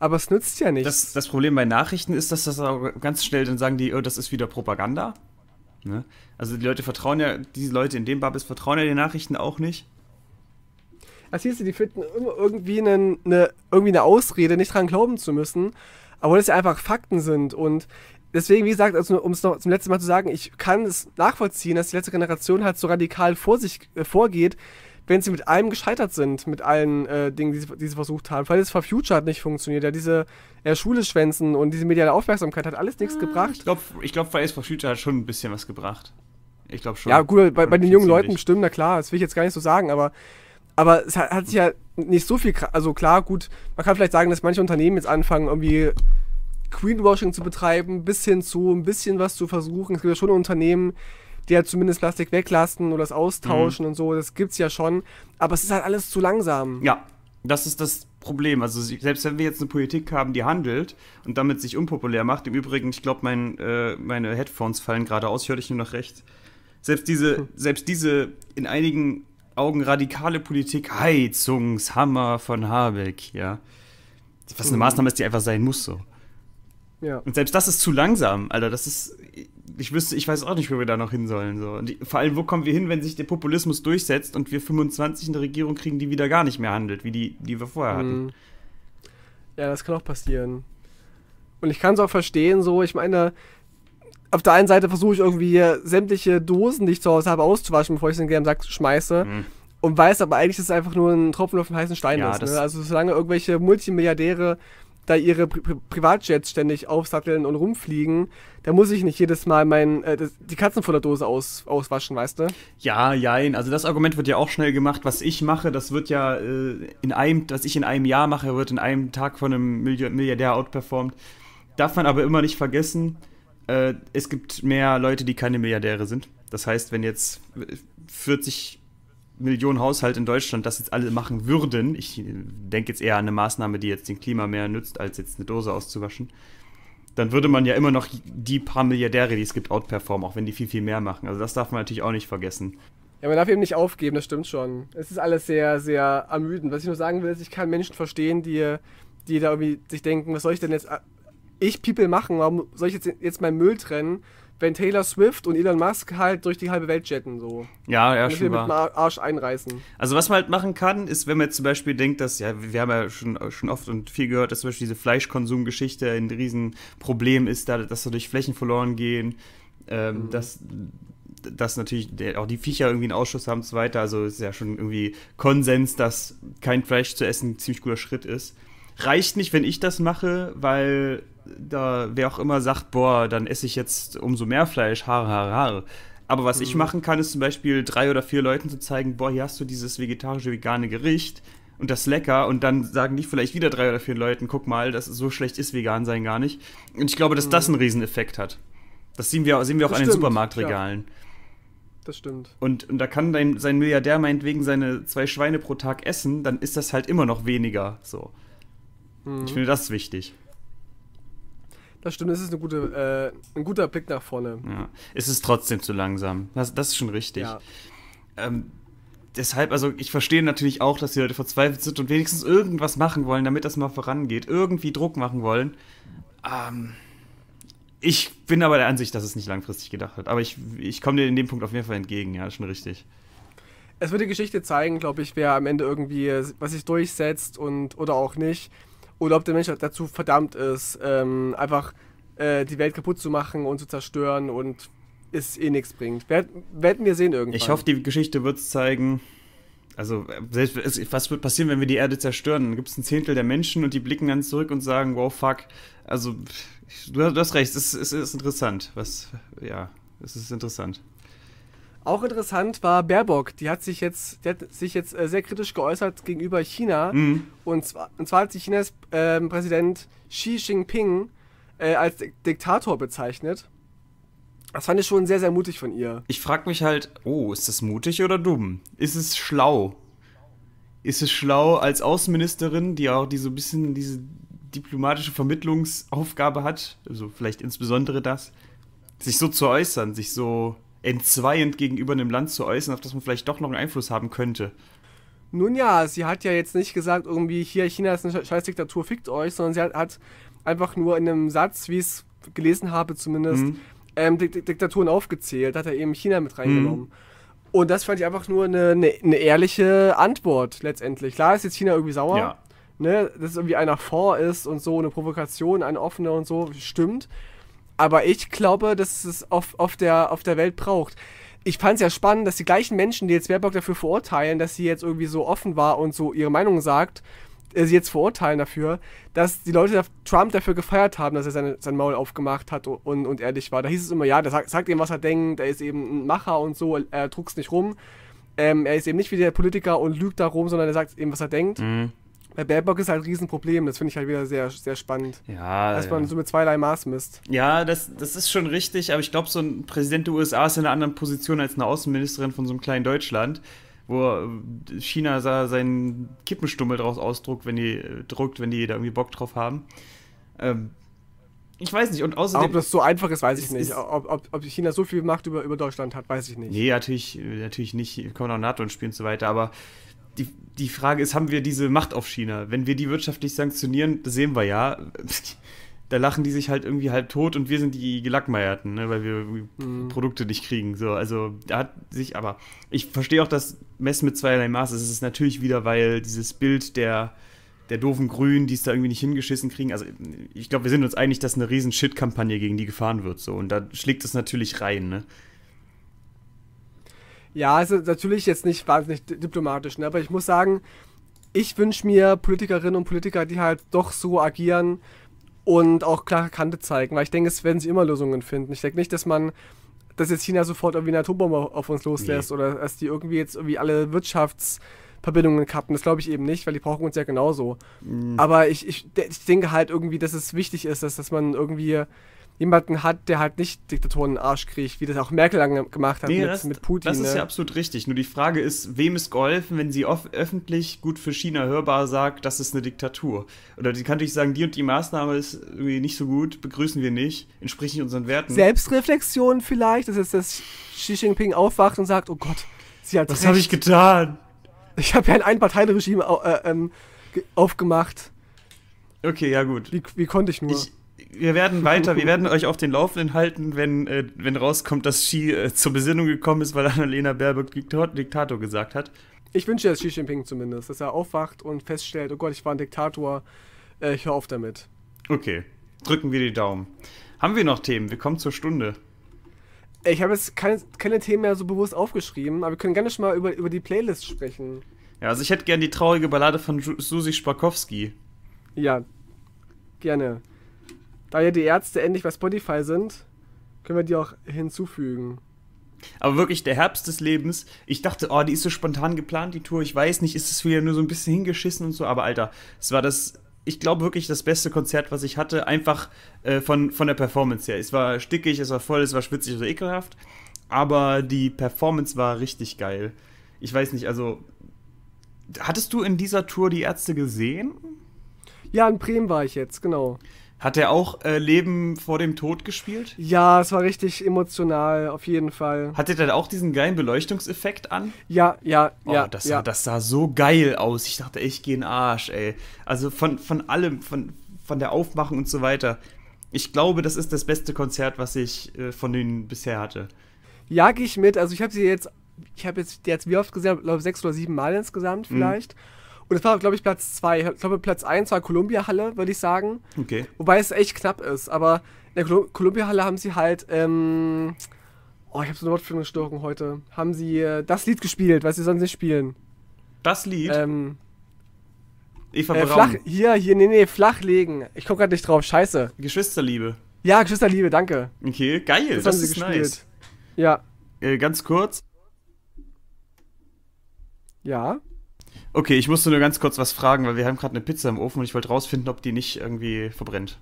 aber es nützt ja nichts. Das, das Problem bei Nachrichten ist, dass das ganz schnell dann sagen die, oh, das ist wieder Propaganda. Ne? Also die Leute vertrauen ja, diese Leute in dem Babis vertrauen ja den Nachrichten auch nicht. Also siehst du, die finden immer irgendwie eine, eine, irgendwie eine Ausrede, nicht dran glauben zu müssen, obwohl das ja einfach Fakten sind und deswegen, wie gesagt, also um es noch zum letzten Mal zu sagen, ich kann es nachvollziehen, dass die letzte Generation halt so radikal vor sich äh, vorgeht, wenn sie mit allem gescheitert sind, mit allen äh, Dingen, die sie, die sie, versucht haben. Fridays for Future hat nicht funktioniert, ja, diese äh, Schule schwänzen und diese mediale Aufmerksamkeit hat alles nichts ah, gebracht. Ich glaube, ich glaub, Fridays for Future hat schon ein bisschen was gebracht. Ich glaube schon. Ja, gut, bei, bei den jungen Leuten stimmt, na klar, das will ich jetzt gar nicht so sagen, aber aber es hat, hat, sich ja nicht so viel, also klar, gut, man kann vielleicht sagen, dass manche Unternehmen jetzt anfangen, irgendwie Greenwashing zu betreiben, bis hin zu ein bisschen was zu versuchen. Es gibt ja schon Unternehmen, die halt zumindest Plastik weglassen oder das austauschen mhm. und so, das gibt's ja schon. Aber es ist halt alles zu langsam. Ja, das ist das Problem. Also selbst wenn wir jetzt eine Politik haben, die handelt und damit sich unpopulär macht, im Übrigen, ich glaube, mein, äh, meine Headphones fallen gerade aus, ich höre dich nur noch recht. Selbst diese, hm. selbst diese in einigen Augen radikale Politik, Heizungshammer von Habeck, ja. Was eine hm. Maßnahme ist, die einfach sein muss so. Ja. Und selbst das ist zu langsam, Alter. Das ist. Ich wüsste, ich weiß auch nicht, wo wir da noch hin sollen. So. Und die, vor allem, wo kommen wir hin, wenn sich der Populismus durchsetzt und wir 25 eine Regierung kriegen, die wieder gar nicht mehr handelt, wie die, die wir vorher hatten. Mhm. Ja, das kann auch passieren. Und ich kann es auch verstehen, so, ich meine, auf der einen Seite versuche ich irgendwie sämtliche Dosen, die ich zu Hause habe, auszuwaschen, bevor ich sie in den Sack schmeiße. Mhm. Und weiß aber eigentlich, dass es einfach nur ein Tropfen auf den heißen Stein ja, ist. Ne? Also solange irgendwelche Multimilliardäre da ihre Pri Pri Privatjets ständig aufsatteln und rumfliegen, da muss ich nicht jedes Mal mein, äh, das, die Katzen von der Dose aus, auswaschen, weißt du? Ja, jein. Also das Argument wird ja auch schnell gemacht. Was ich mache, das wird ja äh, in einem, was ich in einem Jahr mache, wird in einem Tag von einem Milliardär outperformt. Darf man aber immer nicht vergessen, äh, es gibt mehr Leute, die keine Milliardäre sind. Das heißt, wenn jetzt 40 äh, Millionen Haushalte in Deutschland das jetzt alle machen würden, ich äh, denke jetzt eher an eine Maßnahme, die jetzt dem Klima mehr nützt, als jetzt eine Dose auszuwaschen, dann würde man ja immer noch die paar Milliardäre, die es gibt, outperformen, auch wenn die viel, viel mehr machen. Also das darf man natürlich auch nicht vergessen. Ja, man darf eben nicht aufgeben, das stimmt schon. Es ist alles sehr, sehr ermüdend. Was ich nur sagen will, ist, ich kann Menschen verstehen, die, die da irgendwie sich denken, was soll ich denn jetzt, äh, ich People machen, warum soll ich jetzt, jetzt meinen Müll trennen? wenn Taylor Swift und Elon Musk halt durch die halbe Welt jetten, so. Ja, ja, und schon. Mit dem Arsch einreißen. Also, was man halt machen kann, ist, wenn man jetzt zum Beispiel denkt, dass, ja, wir haben ja schon, schon oft und viel gehört, dass zum Beispiel diese Fleischkonsumgeschichte ein Riesenproblem ist, da, dass dadurch Flächen verloren gehen, ähm, mhm. dass dass natürlich auch die Viecher irgendwie einen Ausschuss haben und so weiter. Also ist ja schon irgendwie Konsens, dass kein Fleisch zu essen ein ziemlich guter Schritt ist. Reicht nicht, wenn ich das mache, weil da wer auch immer sagt, boah, dann esse ich jetzt umso mehr Fleisch, har, har, har. Aber was mhm. ich machen kann, ist zum Beispiel drei oder vier Leuten zu zeigen, boah, hier hast du dieses vegetarische, vegane Gericht und das ist lecker und dann sagen die vielleicht wieder drei oder vier Leuten, guck mal, das so schlecht ist vegan sein gar nicht. Und ich glaube, dass mhm. das einen Rieseneffekt hat. Das sehen wir, sehen wir auch das an stimmt, den Supermarktregalen. Ja. Das stimmt. Und, und da kann dein, sein Milliardär meinetwegen seine zwei Schweine pro Tag essen, dann ist das halt immer noch weniger so. Mhm. Ich finde das wichtig das stimmt, es ist eine gute, äh, ein guter Blick nach vorne. Ja. Es ist trotzdem zu langsam. Das, das ist schon richtig. Ja. Ähm, deshalb, also ich verstehe natürlich auch, dass die Leute verzweifelt sind und wenigstens irgendwas machen wollen, damit das mal vorangeht, irgendwie Druck machen wollen. Ähm, ich bin aber der Ansicht, dass es nicht langfristig gedacht hat. Aber ich, ich komme dir in dem Punkt auf jeden Fall entgegen, ja, schon richtig. Es wird die Geschichte zeigen, glaube ich, wer am Ende irgendwie äh, was sich durchsetzt und oder auch nicht. Oder ob der Mensch dazu verdammt ist, ähm, einfach äh, die Welt kaputt zu machen und zu zerstören und es eh nichts bringt. Werd, werden wir sehen irgendwann. Ich hoffe, die Geschichte wird es zeigen. Also, selbst, was wird passieren, wenn wir die Erde zerstören? Dann gibt es ein Zehntel der Menschen und die blicken dann zurück und sagen, wow, fuck. Also, du, hast recht, es, es ist interessant. Was, ja, es ist interessant. Auch interessant war Baerbock, die hat sich jetzt, die hat sich jetzt äh, sehr kritisch geäußert gegenüber China. Mhm. Und, zwar, und zwar hat sich Chinas äh, Präsident Xi Jinping äh, als Diktator bezeichnet. Das fand ich schon sehr, sehr mutig von ihr. Ich frage mich halt, oh, ist das mutig oder dumm? Ist es schlau? Ist es schlau als Außenministerin, die auch die so ein bisschen diese diplomatische Vermittlungsaufgabe hat, also vielleicht insbesondere das, sich so zu äußern, sich so entzweiend gegenüber einem Land zu äußern, auf das man vielleicht doch noch einen Einfluss haben könnte. Nun ja, sie hat ja jetzt nicht gesagt, irgendwie hier China ist eine scheiß Diktatur, fickt euch, sondern sie hat, hat einfach nur in einem Satz, wie ich es gelesen habe zumindest, mhm. ähm, Diktaturen aufgezählt, hat er eben China mit reingenommen. Mhm. Und das fand ich einfach nur eine, eine, eine, ehrliche Antwort letztendlich. Klar ist jetzt China irgendwie sauer, ja. ne, dass irgendwie einer vor ist und so, eine Provokation, ein offener und so, stimmt. Aber ich glaube, dass es auf, auf, der, auf der Welt braucht. Ich fand es ja spannend, dass die gleichen Menschen, die jetzt Werbock dafür verurteilen, dass sie jetzt irgendwie so offen war und so ihre Meinung sagt, äh, sie jetzt verurteilen dafür, dass die Leute Trump dafür gefeiert haben, dass er seine, sein Maul aufgemacht hat und, und ehrlich war. Da hieß es immer, ja, der sagt, sagt ihm, was er denkt, er ist eben ein Macher und so, er trug's nicht rum. Ähm, er ist eben nicht wie der Politiker und lügt darum, sondern er sagt eben, was er denkt. Mhm bei Baerbock ist halt ein Riesenproblem. Das finde ich halt wieder sehr, sehr spannend. Ja. Dass man ja. so mit zweierlei Maß misst. Ja, das, das ist schon richtig, aber ich glaube, so ein Präsident der USA ist in einer anderen Position als eine Außenministerin von so einem kleinen Deutschland, wo China seinen Kippenstummel draus ausdruckt, wenn die äh, druckt, wenn die da irgendwie Bock drauf haben. Ähm, ich weiß nicht. Und außerdem. Ob das so einfach ist, weiß ich ist, nicht. ob, ob, ob, China so viel Macht über, über Deutschland hat, weiß ich nicht. Nee, natürlich, natürlich nicht. Kommen auch NATO und spielen und so weiter, aber die, die Frage ist, haben wir diese Macht auf China? Wenn wir die wirtschaftlich sanktionieren, das sehen wir ja. Da lachen die sich halt irgendwie halb tot und wir sind die Gelackmeierten, ne, weil wir mhm. Produkte nicht kriegen. So, also da hat sich aber. Ich verstehe auch das Messen mit zweierlei Maß. Es ist natürlich wieder, weil dieses Bild der, der doofen Grünen, die es da irgendwie nicht hingeschissen kriegen. Also ich glaube, wir sind uns einig, dass eine riesen Shit-Kampagne gegen die gefahren wird. So. Und da schlägt es natürlich rein, ne? Ja, also natürlich jetzt nicht wahnsinnig diplomatisch, ne? aber ich muss sagen, ich wünsche mir Politikerinnen und Politiker, die halt doch so agieren und auch klare Kante zeigen, weil ich denke, es werden sie immer Lösungen finden. Ich denke nicht, dass man, dass jetzt China sofort irgendwie eine Atombombe auf uns loslässt nee. oder dass die irgendwie jetzt irgendwie alle Wirtschaftsverbindungen kappen. Das glaube ich eben nicht, weil die brauchen uns ja genauso. Mhm. Aber ich, ich, ich denke halt irgendwie, dass es wichtig ist, dass, dass man irgendwie jemanden hat, der halt nicht Diktatoren in den Arsch kriegt, wie das auch Merkel lange gemacht hat nee, mit, das, mit, Putin. Das ist ne? ja absolut richtig. Nur die Frage ist, wem ist geholfen, wenn sie öffentlich gut für China hörbar sagt, das ist eine Diktatur? Oder sie kann natürlich sagen, die und die Maßnahme ist irgendwie nicht so gut, begrüßen wir nicht, entspricht nicht unseren Werten. Selbstreflexion vielleicht, das ist, dass Xi Jinping aufwacht und sagt, oh Gott, sie hat Was habe ich getan? Ich habe ja ein Einparteienregime äh, ähm, aufgemacht. Okay, ja gut. Wie, wie konnte ich nur? Ich, wir werden weiter, wir werden euch auf den Laufenden halten, wenn, äh, wenn rauskommt, dass Xi äh, zur Besinnung gekommen ist, weil Annalena Baerbock Diktator gesagt hat. Ich wünsche dir das Xi Jinping zumindest, dass er aufwacht und feststellt, oh Gott, ich war ein Diktator, äh, ich höre auf damit. Okay, drücken wir die Daumen. Haben wir noch Themen? Wir kommen zur Stunde. Ich habe jetzt keine, keine Themen mehr so bewusst aufgeschrieben, aber wir können gerne schon mal über, über die Playlist sprechen. Ja, also ich hätte gerne die traurige Ballade von Susi Spakowski. Ja, gerne da ja die Ärzte endlich bei Spotify sind, können wir die auch hinzufügen. Aber wirklich der Herbst des Lebens. Ich dachte, oh, die ist so spontan geplant, die Tour. Ich weiß nicht, ist es wieder nur so ein bisschen hingeschissen und so. Aber Alter, es war das, ich glaube wirklich das beste Konzert, was ich hatte. Einfach äh, von, von der Performance her. Es war stickig, es war voll, es war schwitzig oder ekelhaft. Aber die Performance war richtig geil. Ich weiß nicht, also. Hattest du in dieser Tour die Ärzte gesehen? Ja, in Bremen war ich jetzt, genau. Hat er auch äh, Leben vor dem Tod gespielt? Ja, es war richtig emotional, auf jeden Fall. Hatte der auch diesen geilen Beleuchtungseffekt an? Ja, ja, oh, ja. Das, ja. das sah so geil aus. Ich dachte, ich gehe in Arsch, ey. Also von, von allem, von, von der Aufmachung und so weiter. Ich glaube, das ist das beste Konzert, was ich äh, von denen bisher hatte. Ja, gehe ich mit. Also ich habe sie jetzt, ich habe jetzt, jetzt wie oft gesehen, glaube sechs oder sieben Mal insgesamt mhm. vielleicht. Mhm. Und das war, glaube ich, Platz 2. Ich glaube, Platz 1 war Columbia-Halle, würde ich sagen. Okay. Wobei es echt knapp ist. Aber in der Columbia-Halle haben sie halt, ähm, oh, ich habe so eine Wortfindungsstörung heute. Haben sie äh, das Lied gespielt, was sie sonst nicht spielen. Das Lied? Ähm, Eva äh, flach, Hier, hier, nee, nee, flachlegen. Ich gucke gerade nicht drauf, scheiße. Geschwisterliebe. Ja, Geschwisterliebe, danke. Okay, geil, das, das ist gespielt. nice. Ja. Äh, ganz kurz. Ja. Okay, ich musste nur ganz kurz was fragen, weil wir haben gerade eine Pizza im Ofen und ich wollte rausfinden, ob die nicht irgendwie verbrennt.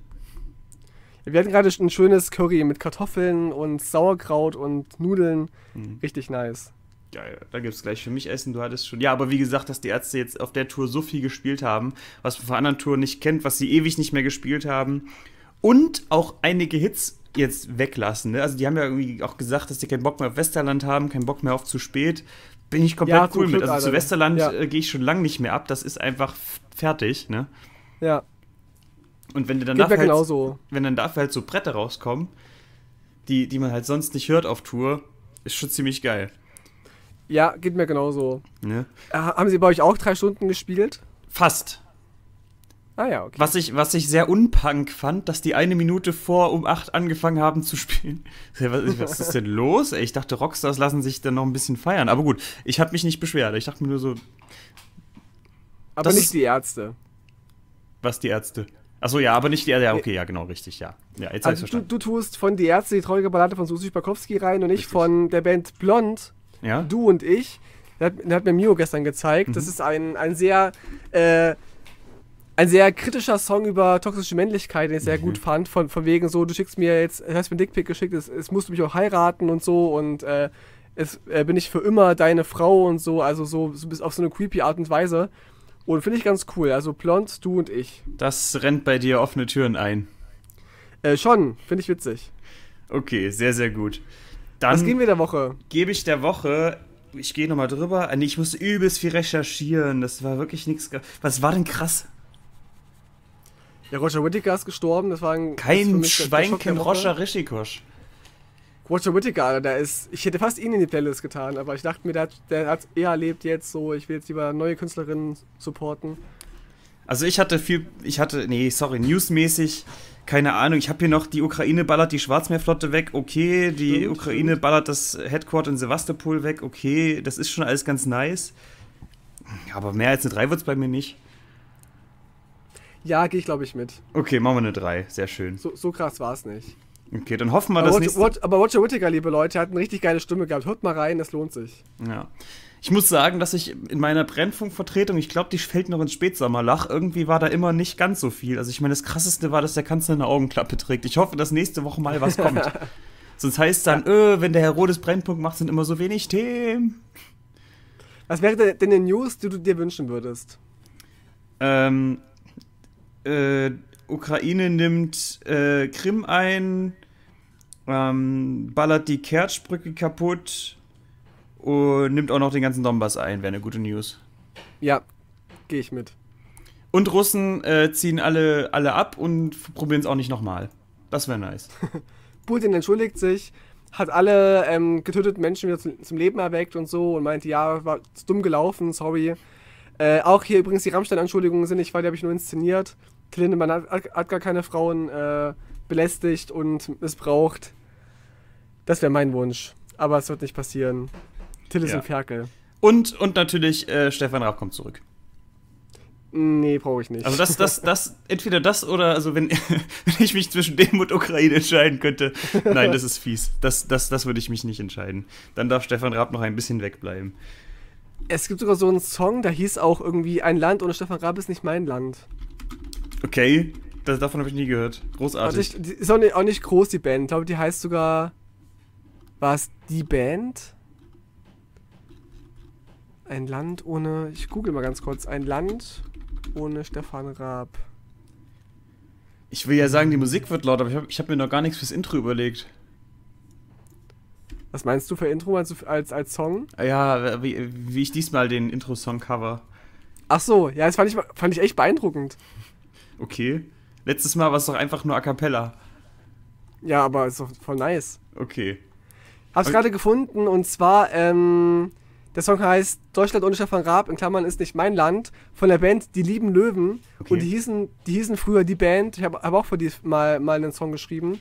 wir hatten gerade ein schönes Curry mit Kartoffeln und Sauerkraut und Nudeln. Mhm. Richtig nice. Geil, da gibt es gleich für mich Essen, du hattest schon. Ja, aber wie gesagt, dass die Ärzte jetzt auf der Tour so viel gespielt haben, was man von anderen Touren nicht kennt, was sie ewig nicht mehr gespielt haben. Und auch einige Hits jetzt weglassen. Ne? Also die haben ja irgendwie auch gesagt, dass die keinen Bock mehr auf Westerland haben, keinen Bock mehr auf zu spät bin ich komplett ja, cool mit. Also Alter. zu Westerland ja. äh, gehe ich schon lange nicht mehr ab. Das ist einfach fertig, ne? Ja. Und wenn dann dafür halt, wenn dann dafür halt so Bretter rauskommen, die, die man halt sonst nicht hört auf Tour, ist schon ziemlich geil. Ja, geht mir genauso. Ne? Äh, haben Sie bei euch auch drei Stunden gespielt? Fast. Ah ja, okay. Was ich, was ich sehr unpunk fand, dass die eine Minute vor um acht angefangen haben zu spielen. Was, was ist denn los? Ey, ich dachte, Rockstars lassen sich dann noch ein bisschen feiern. Aber gut, ich habe mich nicht beschwert. Ich dachte mir nur so. Aber nicht die Ärzte. Was die Ärzte? Achso, ja, aber nicht die Ärzte. Ja, okay, ja, genau, richtig, ja. ja jetzt also, du, du tust von die Ärzte die traurige Ballade von Susi Spakowski rein und ich von der Band Blond. Ja. Du und ich. Der hat, der hat mir Mio gestern gezeigt. Mhm. Das ist ein, ein sehr. Äh, ein sehr kritischer Song über toxische Männlichkeit, den ich sehr mhm. gut fand. Von, von wegen so, du schickst mir jetzt, du hast mir Dickpick geschickt, es, es musst du mich auch heiraten und so und äh, es äh, bin ich für immer deine Frau und so, also so, so bis auf so eine creepy Art und Weise. Und finde ich ganz cool. Also blond, du und ich. Das rennt bei dir offene Türen ein. Äh, schon, finde ich witzig. Okay, sehr, sehr gut. Dann Was geben wir der Woche? Gebe ich der Woche ich gehe nochmal drüber. Ah, nee, ich musste übelst viel recherchieren. Das war wirklich nichts. Was war denn krass? Ja, Roger Whittaker ist gestorben, das war ein. Kein Schwein Roger Rischikosch. Roger Whittaker, da ist. Ich hätte fast ihn in die Playlist getan, aber ich dachte mir, der, der hat eher lebt jetzt so. Ich will jetzt lieber neue Künstlerinnen supporten. Also ich hatte viel, ich hatte, nee, sorry, newsmäßig, keine Ahnung. Ich habe hier noch, die Ukraine ballert die Schwarzmeerflotte weg, okay. Die stimmt, Ukraine stimmt. ballert das Headquarter in Sevastopol weg, okay. Das ist schon alles ganz nice. Aber mehr als eine 3 wird es bei mir nicht. Ja, gehe ich, glaube ich, mit. Okay, machen wir eine 3. Sehr schön. So, so krass war es nicht. Okay, dann hoffen wir, dass Roger, nächste... aber Roger Whittaker, liebe Leute, hat eine richtig geile Stimme gehabt. Hört mal rein, das lohnt sich. Ja. Ich muss sagen, dass ich in meiner Brennfunkvertretung, ich glaube, die fällt noch ins Spätsommerlach, irgendwie war da immer nicht ganz so viel. Also ich meine, das Krasseste war, dass der Kanzler eine Augenklappe trägt. Ich hoffe, dass nächste Woche mal was kommt. Sonst heißt es dann, ja. öh, wenn der Herr Rodes Brennpunkt macht, sind immer so wenig Themen. Was wäre denn die News, die du dir wünschen würdest? Ähm, äh, Ukraine nimmt äh, Krim ein, ähm, ballert die Kertschbrücke kaputt und nimmt auch noch den ganzen Donbass ein. Wäre eine gute News. Ja, gehe ich mit. Und Russen äh, ziehen alle, alle ab und probieren es auch nicht nochmal. Das wäre nice. Putin entschuldigt sich, hat alle ähm, getöteten Menschen wieder zum, zum Leben erweckt und so und meint, ja, war dumm gelaufen, sorry. Äh, auch hier übrigens die Rammstein-Anschuldigungen sind nicht wahr, die habe ich nur inszeniert. Till Lindemann hat, hat, gar keine Frauen äh, belästigt und missbraucht. Das wäre mein Wunsch. Aber es wird nicht passieren. Till ist ja. ein Ferkel. Und, und natürlich, äh, Stefan Raab kommt zurück. Nee, brauche ich nicht. Also das, das, das, entweder das oder, also wenn, wenn ich mich zwischen dem und Ukraine entscheiden könnte. Nein, das ist fies. Das, das, das würde ich mich nicht entscheiden. Dann darf Stefan Raab noch ein bisschen wegbleiben. Es gibt sogar so einen Song, da hieß auch irgendwie Ein Land ohne Stefan Raab ist nicht mein Land. Okay, das, davon habe ich nie gehört. Großartig. Also die ist auch nicht, auch nicht, groß, die Band. Ich glaube, die heißt sogar. War es die Band? Ein Land ohne. Ich google mal ganz kurz. Ein Land ohne Stefan Raab. Ich will ja sagen, die Musik wird laut, aber ich habe hab mir noch gar nichts fürs Intro überlegt. Was meinst du für Intro meinst du als, als Song? Ja, wie, wie ich diesmal den Intro-Song cover. Ach so, ja, das fand ich, fand ich echt beeindruckend. Okay. Letztes Mal war es doch einfach nur A Cappella. Ja, aber ist doch voll nice. Okay. Hab's okay. gerade gefunden und zwar, ähm, der Song heißt Deutschland ohne Stefan Raab, in Klammern ist nicht mein Land, von der Band Die Lieben Löwen. Okay. Und die hießen, die hießen früher die Band. Ich habe hab auch für die mal, mal einen Song geschrieben.